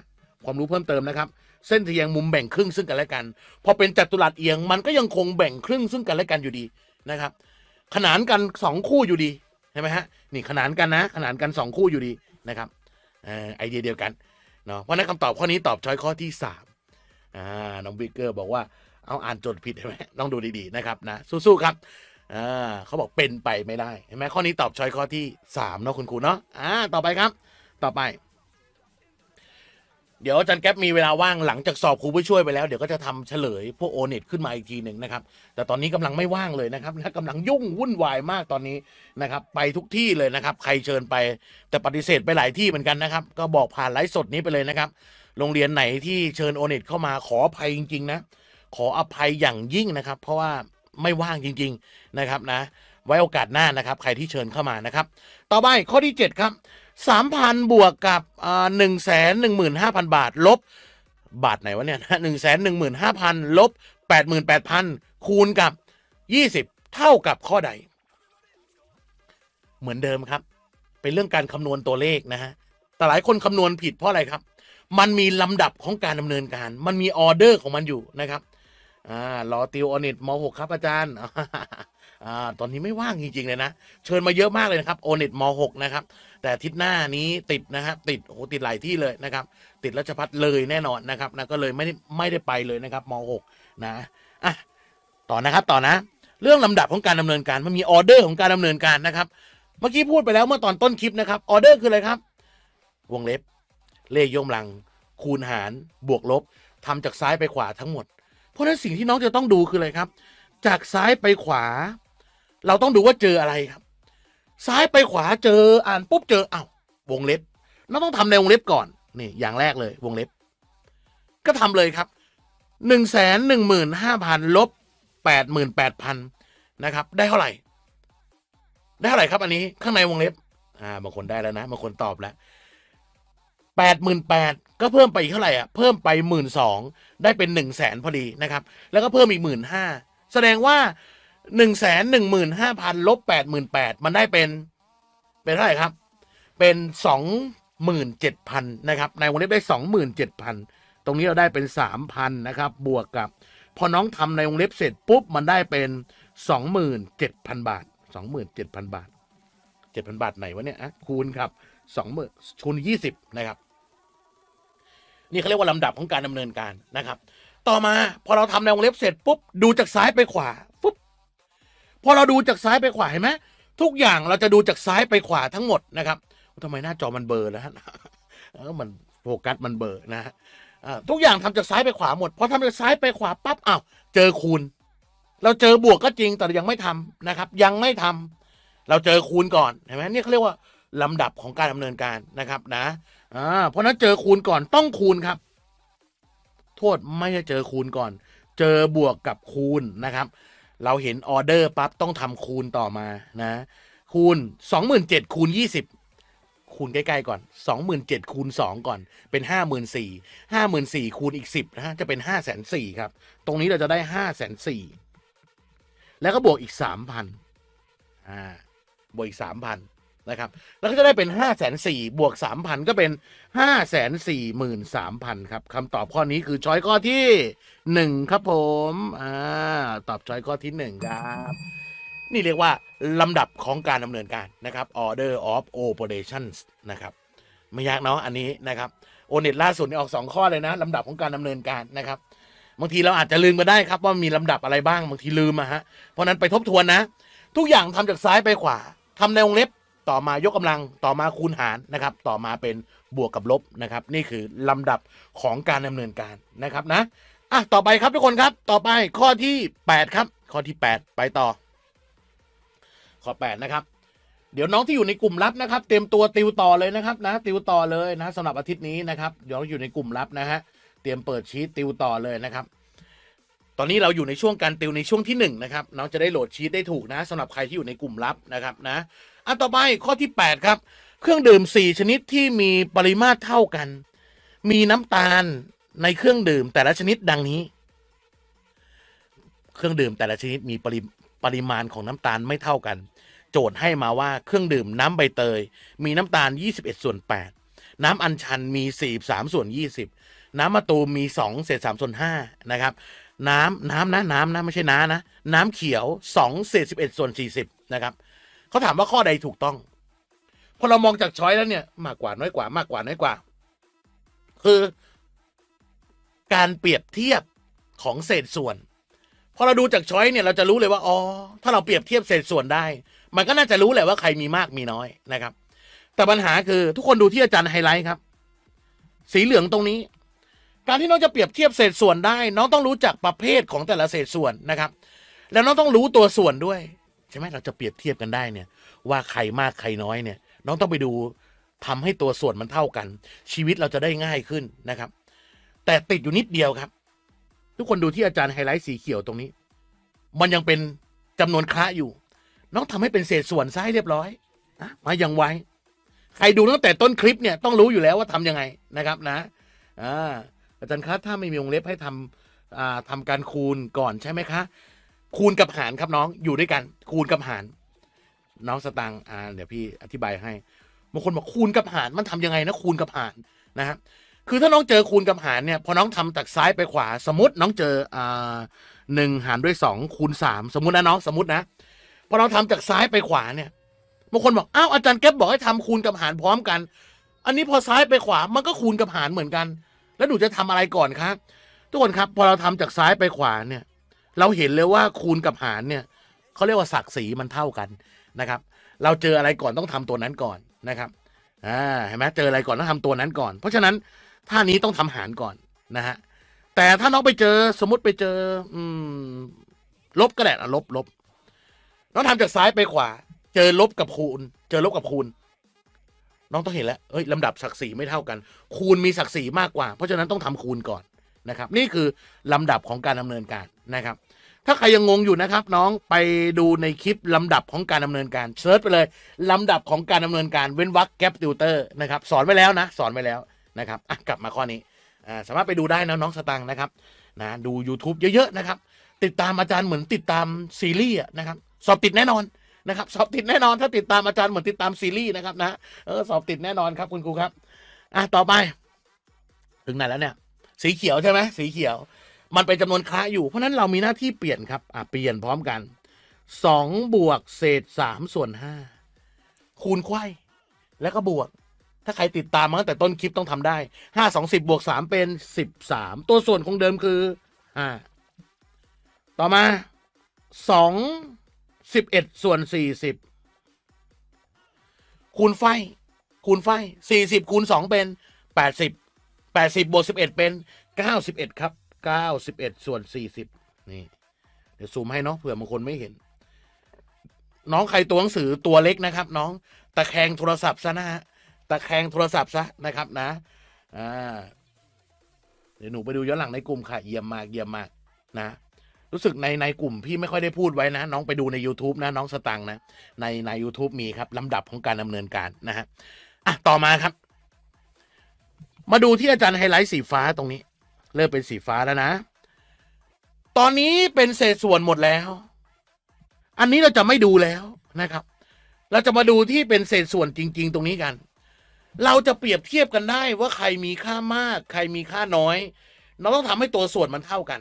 ความรู้เพิ่มเติมนะครับเส้นทีแยงมุมแบ่งครึ่งซึ่งกันและกันพอเป็นจัตุรัสเอียงมันก็ยังคงแบ่งครึ่งซึ่งกันและกันอยู่ดีนะครับ ขนานกันสองคู่อยู่ดีใช่ไหมฮะนี่ขนานกันนะ ขนานกันสองคู่อยู่ดีนะครับไอเดียเดียวกันเนาะเพราะนั้นคำตอบข้อนี้ตอบช้อยข้อที่สามอ่าน้องบิ๊กเกอร์บอกว่าเอาอ่านจดผิดใช่ไหมต้องดูดีๆนะครับนะสู้ๆครับอ่าเขาบอกเป็นไปไม่ได้ เห็นไหมข้อนี้ตอบช้อยข้อที่สามเนาะคุณครูเนาะอ่าต่อไปครับ ต่อไปเดี๋ยวอาจารย์แก๊ปมีเวลาว่างหลังจากสอบครูผู้ช่วยไปแล้วเดี๋ยวก็จะทำเฉลยพวกโอเน็ตขึ้นมาอีกทีหนึ่งนะครับ แต่ตอนนี้กำลังไม่ว่างเลยนะครับและกำลังยุ่งวุ่นวายมากตอนนี้นะครับ ไปทุกที่เลยนะครับใครเชิญไปแต่ปฏิเสธไปหลายที่เหมือนกันนะครับ ก็บอกผ่านไลฟ์สดนี้ไปเลยนะครับ โรงเรียนไหนที่เชิญโอเน็ตเข้ามาขออภัยจริงๆนะขออภัยอย่างยิ่งนะครับ เพราะว่าไม่ว่างจริง ๆนะครับนะไว้โอกาสหน้านะครับ ใครที่เชิญเข้ามานะครับต่อไปข้อที่ 7 ครับสามพันบวกกับหนึ่งแสนหนึ่งหมื่นห้าพันบาทลบบาทไหนวะเนี่ยหนึ่งแสนหนึ่งหมื่นห้าพันลบแปดหมื่นแปดพันคูณกับยี่สิบเท่ากับข้อใด เหมือนเดิมครับ เป็นเรื่องการคำนวณตัวเลขนะฮะ แต่หลายคนคำนวณผิดเพราะอะไรครับ มันมีลำดับของการดำเนินการ มันมีออเดอร์ของมันอยู่นะครับอ่ารอติวออนิตมกครับอาจารย์อ่าตอนนี้ไม่ว่าง จริงๆเลยนะ เชิญมาเยอะมากเลยนะครับโอเน็ตมหกนะครับแต่ทิศหน้านี้ติดนะฮะติดโอ้ติดหลายที่เลยนะครับ ติดรัชพัฒเลยแน่นอนนะครับนะก็เลยไม่ได้ไม่ได้ไปเลยนะครับมหกนะอ่ะต่อนะครับต่อนะเรื่องลำดับของการดำเนินการมันมีออเดอร์ของการดำเนินการนะครับ เมื่อกี้พูดไปแล้วเมื่อตอนต้นคลิปนะครับออเดอร์คืออะไรครับวงเล็บ เลขยมลังคูณหารบวกลบทำจากซ้ายไปขวาทั้งหมด เพราะฉะนั้นสิ่งที่น้องจะต้องดูคืออะไรครับ จากซ้ายไปขวาเราต้องดูว่าเจออะไรครับ ซ้ายไปขวาเจออ่านปุ๊บเจออ้าววงเล็บเราต้องทำในวงเล็บก่อนนี่ อย่างแรกเลย วงเล็บก็ทำเลยครับหนึ่งแสนหนึ่งหมื่นห้าพันลบแปดหมื่นแปดพันนะครับได้เท่าไหร่ ได้เท่าไหร่ครับอันนี้ข้างในวงเล็บอ่าบางคนได้แล้วนะบางคนตอบแล้วแปดหมื่นแปดก็เพิ่มไปอีกเท่าไหร่อ่ะ เพิ่มไปหมื่นสองได้เป็นหนึ่งแสนพอดีนะครับ แล้วก็เพิ่มอีกหมื่นห้าแสดงว่าหนึ่งแสนหนึ่งหมื่นห้าพันลบแปดหมื่นแปดมันได้เป็น เป็นเท่าไหร่ครับ เป็นสองหมื่นเจ็ดพันนะครับในวงเล็บได้สองหมื่นเจ็ดพันตรงนี้เราได้เป็นสามพันนะครับบวกกับพอ น้องทำในวงเล็บเสร็จปุ๊บมันได้เป็นสองหมื่นเจ็ดพันบาทสองหมื่นเจ็ดพันบาทเจ็ดพันบาทไหนวะเนี่ยคูณครับสองหมื่นคูณยี่สิบนะครับนี่เขาเรียกว่า ลำดับของการดำเนินการนะครับ ต่อมาพอเราทำในวงเล็บเสร็จปุ๊บดูจากซ้ายไปขวาพอเราดูจากซ้ายไปขวาเห็นไหมทุกอย่างเราจะดูจากซ้ายไปขวาทั้งหมดนะครับทำไมหน้าจอมันเบลอแล้วออมันโฟกัสมันเบลอนะฮะทุกอย่างทำจากซ้ายไปขวาหมดพอทำจากซ้ายไปขวาปั๊บอ้าวเจอคูณ เราเจอบวกก็จริงแต่ยังไม่ทำนะครับ ยังไม่ทำเราเจอคูณก่อนเห็นไหมนี่เขาเรียกว่าลำดับของการดำเนินการนะครับนะอ่าเพราะนั้นเจอคูณก่อนต้องคูณครับ โทษไม่ใช่เจอคูณก่อน เจอบวกกับคูณนะครับเราเห็นออเดอร์ปั๊บต้องทำคูณต่อมานะ คูณ 27,000คูณ 20 คูณใกล้ ๆ ก่อน 27,000คูณ 2 ก่อนเป็น 54,000 54,000คูณอีก 10นะจะเป็น5 0 4ครับ ตรงนี้เราจะได้5 0 4แล้วก็บวกอีก 3,000อ่าบวกอีก 3,000นะครับ แล้วก็จะได้เป็น5นสี่บวกสามพันก็เป็น5่นสามพันครับ คำตอบข้อนี้คือช้อยข้อที่หนึ่งครับ ผมอ่าตอบช้อยข้อที่หนึ่งครับ นี่เรียกว่าลำดับของการดำเนินการนะครับ order of operations นะครับ ไม่ยากเนาะ อันนี้นะครับ โอเน็ตล่าสุดนี่ออก 2 ข้อเลยนะ ลำดับของการดำเนินการนะครับ บางทีเราอาจจะลืมมาได้ครับว่ามีลำดับอะไรบ้าง บางทีลืมอะฮะ เพราะนั้นไปทบทวนนะ ทุกอย่างทำจากซ้ายไปขวาทำในวงเล็บต่อมายกกำลังต่อมาคูณหารนะครับ ต่อมาเป็นบวกกับลบนะครับ นี่คือลำดับของการดำเนินการนะครับนะอ่ะต่อไปครับทุกคนครับ ต่อไปข้อที่ 8 ครับ ข้อที่ 8 ไปต่อ ข้อ 8 นะครับ เดี๋ยวน้องที่อยู่ในกลุ่มลับนะครับ เตรียมตัวติวต่อเลยนะครับ นะ ติวต่อเลยนะสำหรับอาทิตย์นี้นะครับเดี๋ยวอยู่ในกลุ่มลับนะฮะเตรียมเปิดชีตติวต่อเลยนะครับ ตอนนี้เราอยู่ในช่วงการติวในช่วงที่1นะครับน้องจะได้โหลดชีตได้ถูกนะสำหรับใครที่อยู่ในกลุ่มลับนะครับนะอันต่อไปข้อที่ 8 ครับ เครื่องดื่ม 4 ชนิดที่มีปริมาตรเท่ากัน มีน้ำตาลในเครื่องดื่มแต่ละชนิดดังนี้ เครื่องดื่มแต่ละชนิดมีปริปริมาณของน้ำตาลไม่เท่ากัน โจทย์ให้มาว่าเครื่องดื่ม น้ำใบเตย มีน้ำตาล 21ส่วน8น้ำอัญชันมี43ส่วน20 น้ำมะตูมมี2เศษ3ส่วน5นะครับ น้ำน้ำนะน้ำนะไม่ใช่น้านะน้ำเขียว2เศษ11ส่วน40นะครับเขาถามว่าข้อใดถูกต้อง พอเรามองจากช้อยแล้วเนี่ยมากกว่าน้อยกว่า มากกว่าน้อยกว่า คือ การเปรียบเทียบของเศษส่วนพอเราดูจากช้อยเนี่ย เราจะรู้เลยว่าอ๋อถ้าเราเปรียบเทียบเศษส่วนได้ มันก็น่าจะรู้แหละว่าใครมีมากมีน้อยนะครับ แต่ปัญหาคือทุกคนดูที่อาจารย์ไฮไลท์ครับ สีเหลืองตรงนี้ การที่น้องจะเปรียบเทียบเศษส่วนได้ น้องต้องรู้จักประเภทของแต่ละเศษส่วนนะครับ แล้วน้องต้องรู้ตัวส่วนด้วยช่ไหม เราจะเปรียบเทียบกันได้เนี่ย ว่าใครมากใครน้อยเนี่ย น้องต้องไปดูทำให้ตัวส่วนมันเท่ากัน ชีวิตเราจะได้ง่ายขึ้นนะครับ แต่ติดอยู่นิดเดียวครับ ทุกคนดูที่อาจารย์ไฮไลท์สีเขียวตรงนี้ มันยังเป็นจำนวนคะอยู่ น้องทำให้เป็นเศษส่วนซ้ายเรียบร้อยนะมาอย่างไวใครดูตั้งแต่ต้นคลิปเนี่ยต้องรู้อยู่แล้วว่าทํำยังไงนะครับนะอาอาจารย์คะถ้าไม่มีวงเล็บให้ทำทำการคูณก่อนใช่ไหมคะคูณกับหารครับน้องอยู่ด้วยกัน คูณกับหารน้องสตังค์อ่าเดี๋ยวพี่อธิบายให้บางคนบอกคูณกับหาร มันทำยังไงนะคูณกับหาร นะฮะคือถ้าน้องเจอคูณกับหารเนี่ยพอน้องทำจากซ้ายไปขวา สมมติน้องเจออ่าหนึ่งหารด้วยสองคูณสามสมมตินะน้องสมมตินะพอเราทำจากซ้ายไปขวาเนี่ยบางคนบอกอ้าวอาจารย์แก๊ปบอกให้ทำคูณกับหารพร้อมกัน อันนี้พอซ้ายไปขวามันก็คูณกับหารเหมือนกัน แล้วหนูจะทำอะไรก่อนครับทุกคนครับพอเราทำจากซ้ายไปขวาเนี่ยเราเห็นเลยว่าคูณกับหารเนี่ยเขาเรียกว่าศักดิ์ศรีมันเท่ากันนะครับ เราเจออะไรก่อนต้องทำตัวนั้นก่อนนะครับอ่าเห็นไหมเจออะไรก่อนต้องทำตัวนั้นก่อน เพราะฉะนั้นท่านี้ต้องทำหารก่อนนะฮะแต่ถ้าน้องไปเจอสมมติไปเจออืมลบก็แหละลบลบน้องทำจากซ้ายไปขวา เจอลบกับคูณ เจอลบกับคูณ น้องต้องเห็นแล้วเอ้ยลำดับศักดิ์ศรีไม่เท่ากัน คูณมีศักดิ์ศรีมากกว่า เพราะฉะนั้นต้องทำคูณก่อนนะครับ นี่คือลำดับของการดำเนินการนะครับถ้าใครยังงงอยู่นะครับ น้องไปดูในคลิปลำดับของการดำเนินการเซิร์ชไปเลยลำดับของการดำเนินการเว้นวรรคแกปติวเตอร์นะครับสอนไว้แล้วนะ สอนไว้แล้วนะครับกลับมาข้อนี้สามารถไปดูได้นะน้องสตังนะครับนะดู YouTube เยอะๆนะครับ ติดตามอาจารย์เหมือนติดตามซีรีส์นะครับสอบติดแน่นอนนะครับสอบติดแน่นอนถ้าติดตามอาจารย์เหมือนติดตามซีรีส์นะครับนะเออสอบติดแน่นอนครับ คุณครูครับอ่ะต่อไป ถึงไหนแล้วเนี่ย สีเขียวใช่ไหมสีเขียวมันเป็นจำนวนค้าอยู่เพราะนั้นเรามีหน้าที่เปลี่ยนครับ อ่ะ เปลี่ยนพร้อมกันสองบวกเศษสามส่วนห้าคูณไข่แล้วก็บวก ถ้าใครติดตามมาตั้งแต่ต้นคลิปต้องทำได้ห้าสองสิบบวกสามเป็นสิบสามตัวส่วนคงเดิมคืออ่าต่อมาสองสิบเอ็ดส่วนสี่สิบคูณไฟ คูณไฟสี่สิบคูณสองเป็นแปดสิบแปดสิบบวกสิบเอ็ดเป็นเก้าสิบเอ็ดครับเก้าสิบเอ็ดส่วนสี่สิบนี่ เดี๋ยวซูมให้เนาะเผื่อบางคนไม่เห็น น้องใครตัวหนังสือตัวเล็กนะครับ น้อง ตะแคงโทรศัพท์ซะนะฮะตะแคงโทรศัพท์ซะนะครับนะอ่าเดี๋ยวหนูไปดูย้อนหลังในกลุ่มค่ะ เยี่ยมมากเยี่ยมมากนะรู้สึกในในกลุ่มพี่ไม่ค่อยได้พูดไว้นะ น้องไปดูใน YouTube นะ น้องสตังนะ ในใน u t u b e มีครับ ลำดับของการดำเนินการนะฮะอ่ะต่อมาครับ มาดูที่อาจารย์ไฮไลท์สีฟ้าตรงนี้เริ่มเป็นสีฟ้าแล้วนะ ตอนนี้เป็นเศษส่วนหมดแล้ว อันนี้เราจะไม่ดูแล้วนะครับ เราจะมาดูที่เป็นเศษส่วนจริงๆ ตรงนี้กัน เราจะเปรียบเทียบกันได้ว่าใครมีค่ามาก ใครมีค่าน้อย เราต้องทำให้ตัวส่วนมันเท่ากัน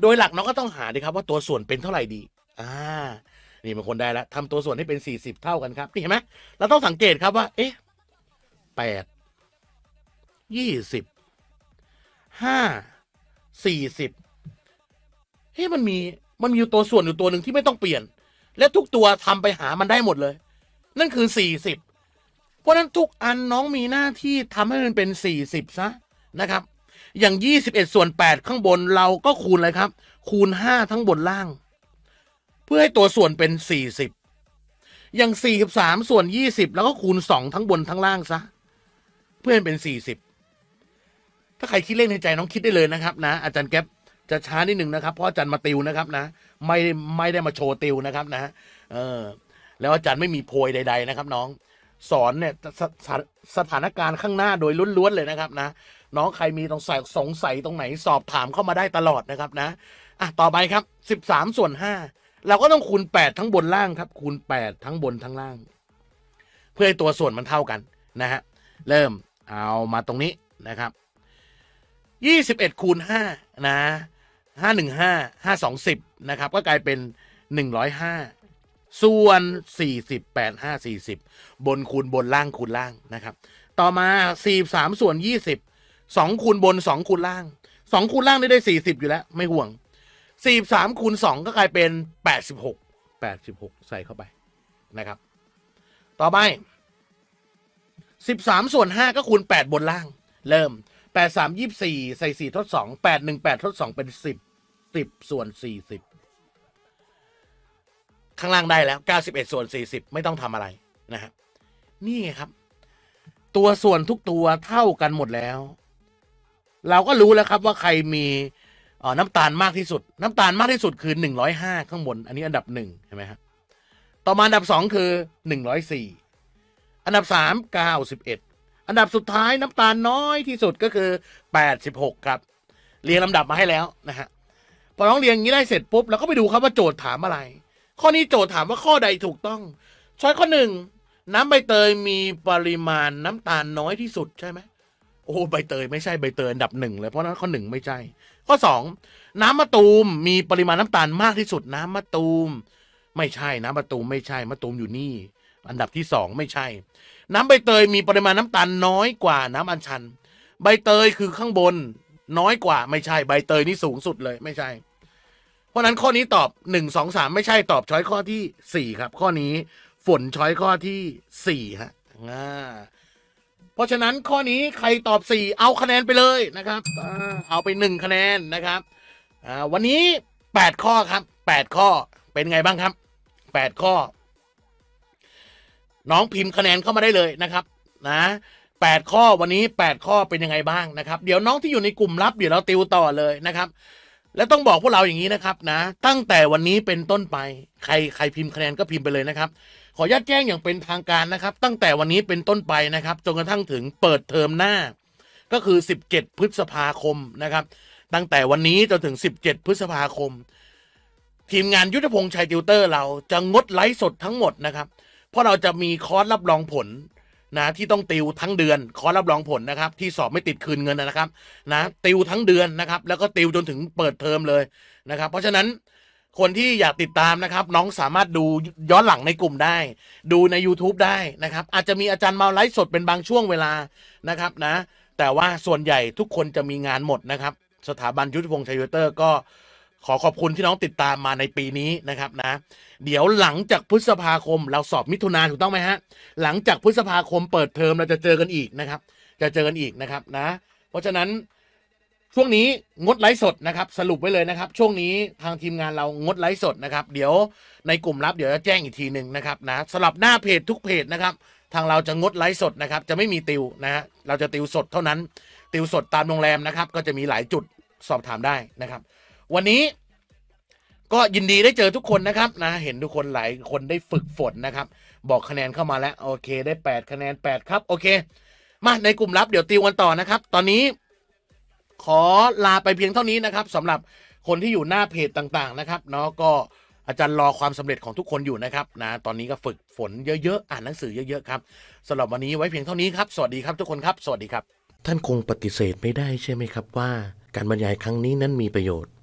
โดยหลักน้องก็ต้องหาดีครับว่าตัวส่วนเป็นเท่าไหร่ดี อ่า นี่บางคนได้แล้วทำตัวส่วนให้เป็นสี่สิบเท่ากันครับ นี่เห็นไหมเราต้องสังเกตครับว่า เอ๊ะ แปด ยี่สิบห้าสี่สิบเฮ้ยมันมีมันมีอยู่ตัวส่วนอยู่ตัวหนึ่งที่ไม่ต้องเปลี่ยน และทุกตัวทำไปหามันได้หมดเลย นั่นคือสี่สิบเพราะนั้นทุกอันน้องมีหน้าที่ทำให้มันเป็นสี่สิบซะนะครับอย่างยี่สิบเอ็ดส่วนแปดข้างบนเราก็คูณเลยครับ คูณห้าทั้งบนล่าง เพื่อให้ตัวส่วนเป็นสี่สิบอย่างสี่สิบสามส่วนยี่สิบแล้วก็คูณสองทั้งบนทั้งล่างซะ เพื่อให้เป็นสี่สิบถ้าใครคิดเลขในใจ น้องคิดได้เลยนะครับนะ อาจารย์แก๊ปจะช้านิดหนึ่งนะครับ เพราะอาจารย์มาติวนะครับนะ ไม่ไม่ได้มาโชว์ติวนะครับนะ เออแล้วอาจารย์ไม่มีโพยใดๆ นะครับ น้อง สอนเนี่ยสสสถานการณ์ข้างหน้าโดยล้วนๆ เลยนะครับนะ น้องใครมีตรงใส่สงสัยตรงไหนสอบถามเข้ามาได้ตลอดนะครับนะ อ่ะต่อไปครับสิบสามส่วนห้าเราก็ต้องคูณแปดทั้งบนล่างครับคูณแปดทั้งบนทั้งล่าง เพื่อให้ตัวส่วนมันเท่ากัน นะฮะเริ่มเอามาตรงนี้นะครับยี่สิบเอ็ดคูณห้านะห้าหนึ่งห้าห้าสองสิบนะครับ ก็กลายเป็นหนึ่งร้อยห้าส่วนสี่สิบแปดห้าสี่สิบบนคูณบนล่างคูณล่างนะครับ ต่อมาสี่สามส่วนยี่สิบสองคูณบนสองคูณล่างสองคูณล่างได้ได้สี่สิบอยู่แล้วไม่ห่วงสี่สามคูณสองก็กลายเป็นแปดสิบหกแปดสิบหกใส่เข้าไปนะครับ ต่อไปสิบสามส่วนห้าก็คูณแปดบนล่าง เริ่มแปดสามยี่สี่ใส่สี่ทดสองแปดหนึ่งแปดทดสองเป็นสิบสิบส่วนสี่สิบข้างล่างได้แล้วเก้าสิบเอ็ดส่วนสี่สิบไม่ต้องทำอะไรนะฮะนี่ครับ ตัวส่วนทุกตัวเท่ากันหมดแล้ว เราก็รู้แล้วครับว่าใครมีน้ำตาลมากที่สุด น้ำตาลมากที่สุดคือหนึ่งร้อยห้าข้างบน อันนี้อันดับหนึ่งใช่ไหมฮะต่อมาอันดับสองคือหนึ่งร้อยสี่อันดับสามเก้าสิบเอ็ดอันดับสุดท้ายน้ำตาลน้อยที่สุดก็คือ86ครับ เรียงลำดับมาให้แล้วนะฮะ พอน้องเรียงอย่างนี้ได้เสร็จปุ๊บเราก็ไปดูครับว่าโจทย์ถามอะไร ข้อนี้โจทย์ถามว่าข้อใดถูกต้องช้อยข้อหนึ่งน้ำใบเตยมีปริมาณน้ำตาลน้อยที่สุดใช่ไหมโอ้ใบเตยไม่ใช่ใบเตยอันดับหนึ่งเลย เพราะนั้นข้อหนึ่งไม่ใช่ ข้อสองน้ำมะตูมมีปริมาณน้ำตาลมากที่สุด น้ำมะตูมไม่ใช่น้ำมะตูมไม่ใช่มะตูมอยู่นี่ อันดับที่สองไม่ใช่น้ำใบเตยมีปริมาณน้ำตาลน้อยกว่าน้ำอัญชัน ใบเตยคือข้างบนน้อยกว่า ไม่ใช่ ใบเตยนี่สูงสุดเลย ไม่ใช่ เพราะนั้นข้อนี้ตอบหนึ่งสอสามไม่ใช่ ตอบช้อยข้อที่สี่ครับ ข้อนี้ฝนช้อยข้อที่สี่ฮะอ่าเพราะฉะนั้นข้อนี้ใครตอบสี่เอาคะแนนไปเลยนะครับเอาไปหนึ่งคะแนนนะครับวันนี้แปดข้อครับแปดข้อเป็นไงบ้างครับแปดข้อน้องพิมพ์คะแนนเข้ามาได้เลยนะครับนะแปดข้อวันนี้แปดข้อเป็นยังไงบ้างนะครับ เดี๋ยวน้องที่อยู่ในกลุ่มลับเดี๋ยวเราติวต่อเลยนะครับ และต้องบอกพวกเราอย่างนี้นะครับนะ ตั้งแต่วันนี้เป็นต้นไป ใครใครพิมพ์คะแนนก็พิมพ์ไปเลยนะครับขออนุญาตแจ้งอย่างเป็นทางการนะครับ ตั้งแต่วันนี้เป็นต้นไปนะครับจนกระทั่งถึงเปิดเทอมหน้า ก็คือ 17 พฤษภาคมนะครับ ตั้งแต่วันนี้จนถึง 17 พฤษภาคมทีมงานยุทธพงษ์ชัยติวเตอร์เราจะงดไลฟ์สดทั้งหมดนะครับเพราะเราจะมีคอร์สรับรองผลนะที่ต้องติวทั้งเดือนคอรับรองผลนะครับที่สอบไม่ติดคืนเงินนะครับนะติวทั้งเดือนนะครับแล้วก็ติวจนถึงเปิดเทอมเลยนะครับเพราะฉะนั้นคนที่อยากติดตามนะครับน้องสามารถดูย้อนหลังในกลุ่มได้ ดูใน YouTube ได้นะครับ อาจจะมีอาจารย์มาไลฟ์สดเป็นบางช่วงเวลานะครับนะแต่ว่าส่วนใหญ่ทุกคนจะมีงานหมดนะครับสถาบันยุทธพงศ์ชัยเตอร์ก็ขอขอบคุณที่น้องติดตามมาในปีนี้นะครับนะ เดี๋ยวหลังจากพฤษภาคม เราสอบมิถุนาถูกต้องไหมฮะ หลังจากพฤษภาคมเปิดเทอมเราจะเจอกันอีกนะครับ จะเจอกันอีกนะครับนะ เพราะฉะนั้นช่วงนี้งดไลฟ์สดนะครับ สรุปไว้เลยนะครับ ช่วงนี้ทางทีมงานเรางดไลฟ์สดนะครับ เดี๋ยวในกลุ่มลับเดี๋ยวจะแจ้งอีกทีหนึ่งนะครับนะสลับหน้าเพจทุกเพจนะครับ ทางเราจะงดไลฟ์สดนะครับ จะไม่มีติวนะฮะเราจะติวสดเท่านั้น ติวสดตามโรงแรมนะครับ ก็จะมีหลายจุดสอบถามได้นะครับวันนี้ก็ยินดีได้เจอทุกคนนะครับนะเห็นทุกคนหลายคนได้ฝึกฝนนะครับบอกคะแนนเข้ามาแล้วโอเคได้ 8 คะแนน 8 ครับโอเค มาในกลุ่มลับเดี๋ยวติวกันต่อนะครับ ตอนนี้ขอลาไปเพียงเท่านี้นะครับสำหรับคนที่อยู่หน้าเพจต่างๆนะครับเนาะก็อาจารย์รอความสำเร็จของทุกคนอยู่นะครับนะตอนนี้ก็ฝึกฝนเยอะๆอ่านหนังสือเยอะๆครับสำหรับวันนี้ไว้เพียงเท่านี้ครับสวัสดีครับทุกคนครับสวัสดีครับ ท่านคงปฏิเสธไม่ได้ใช่ไหมครับว่า การบรรยายครั้งนี้นั้นมีประโยชน์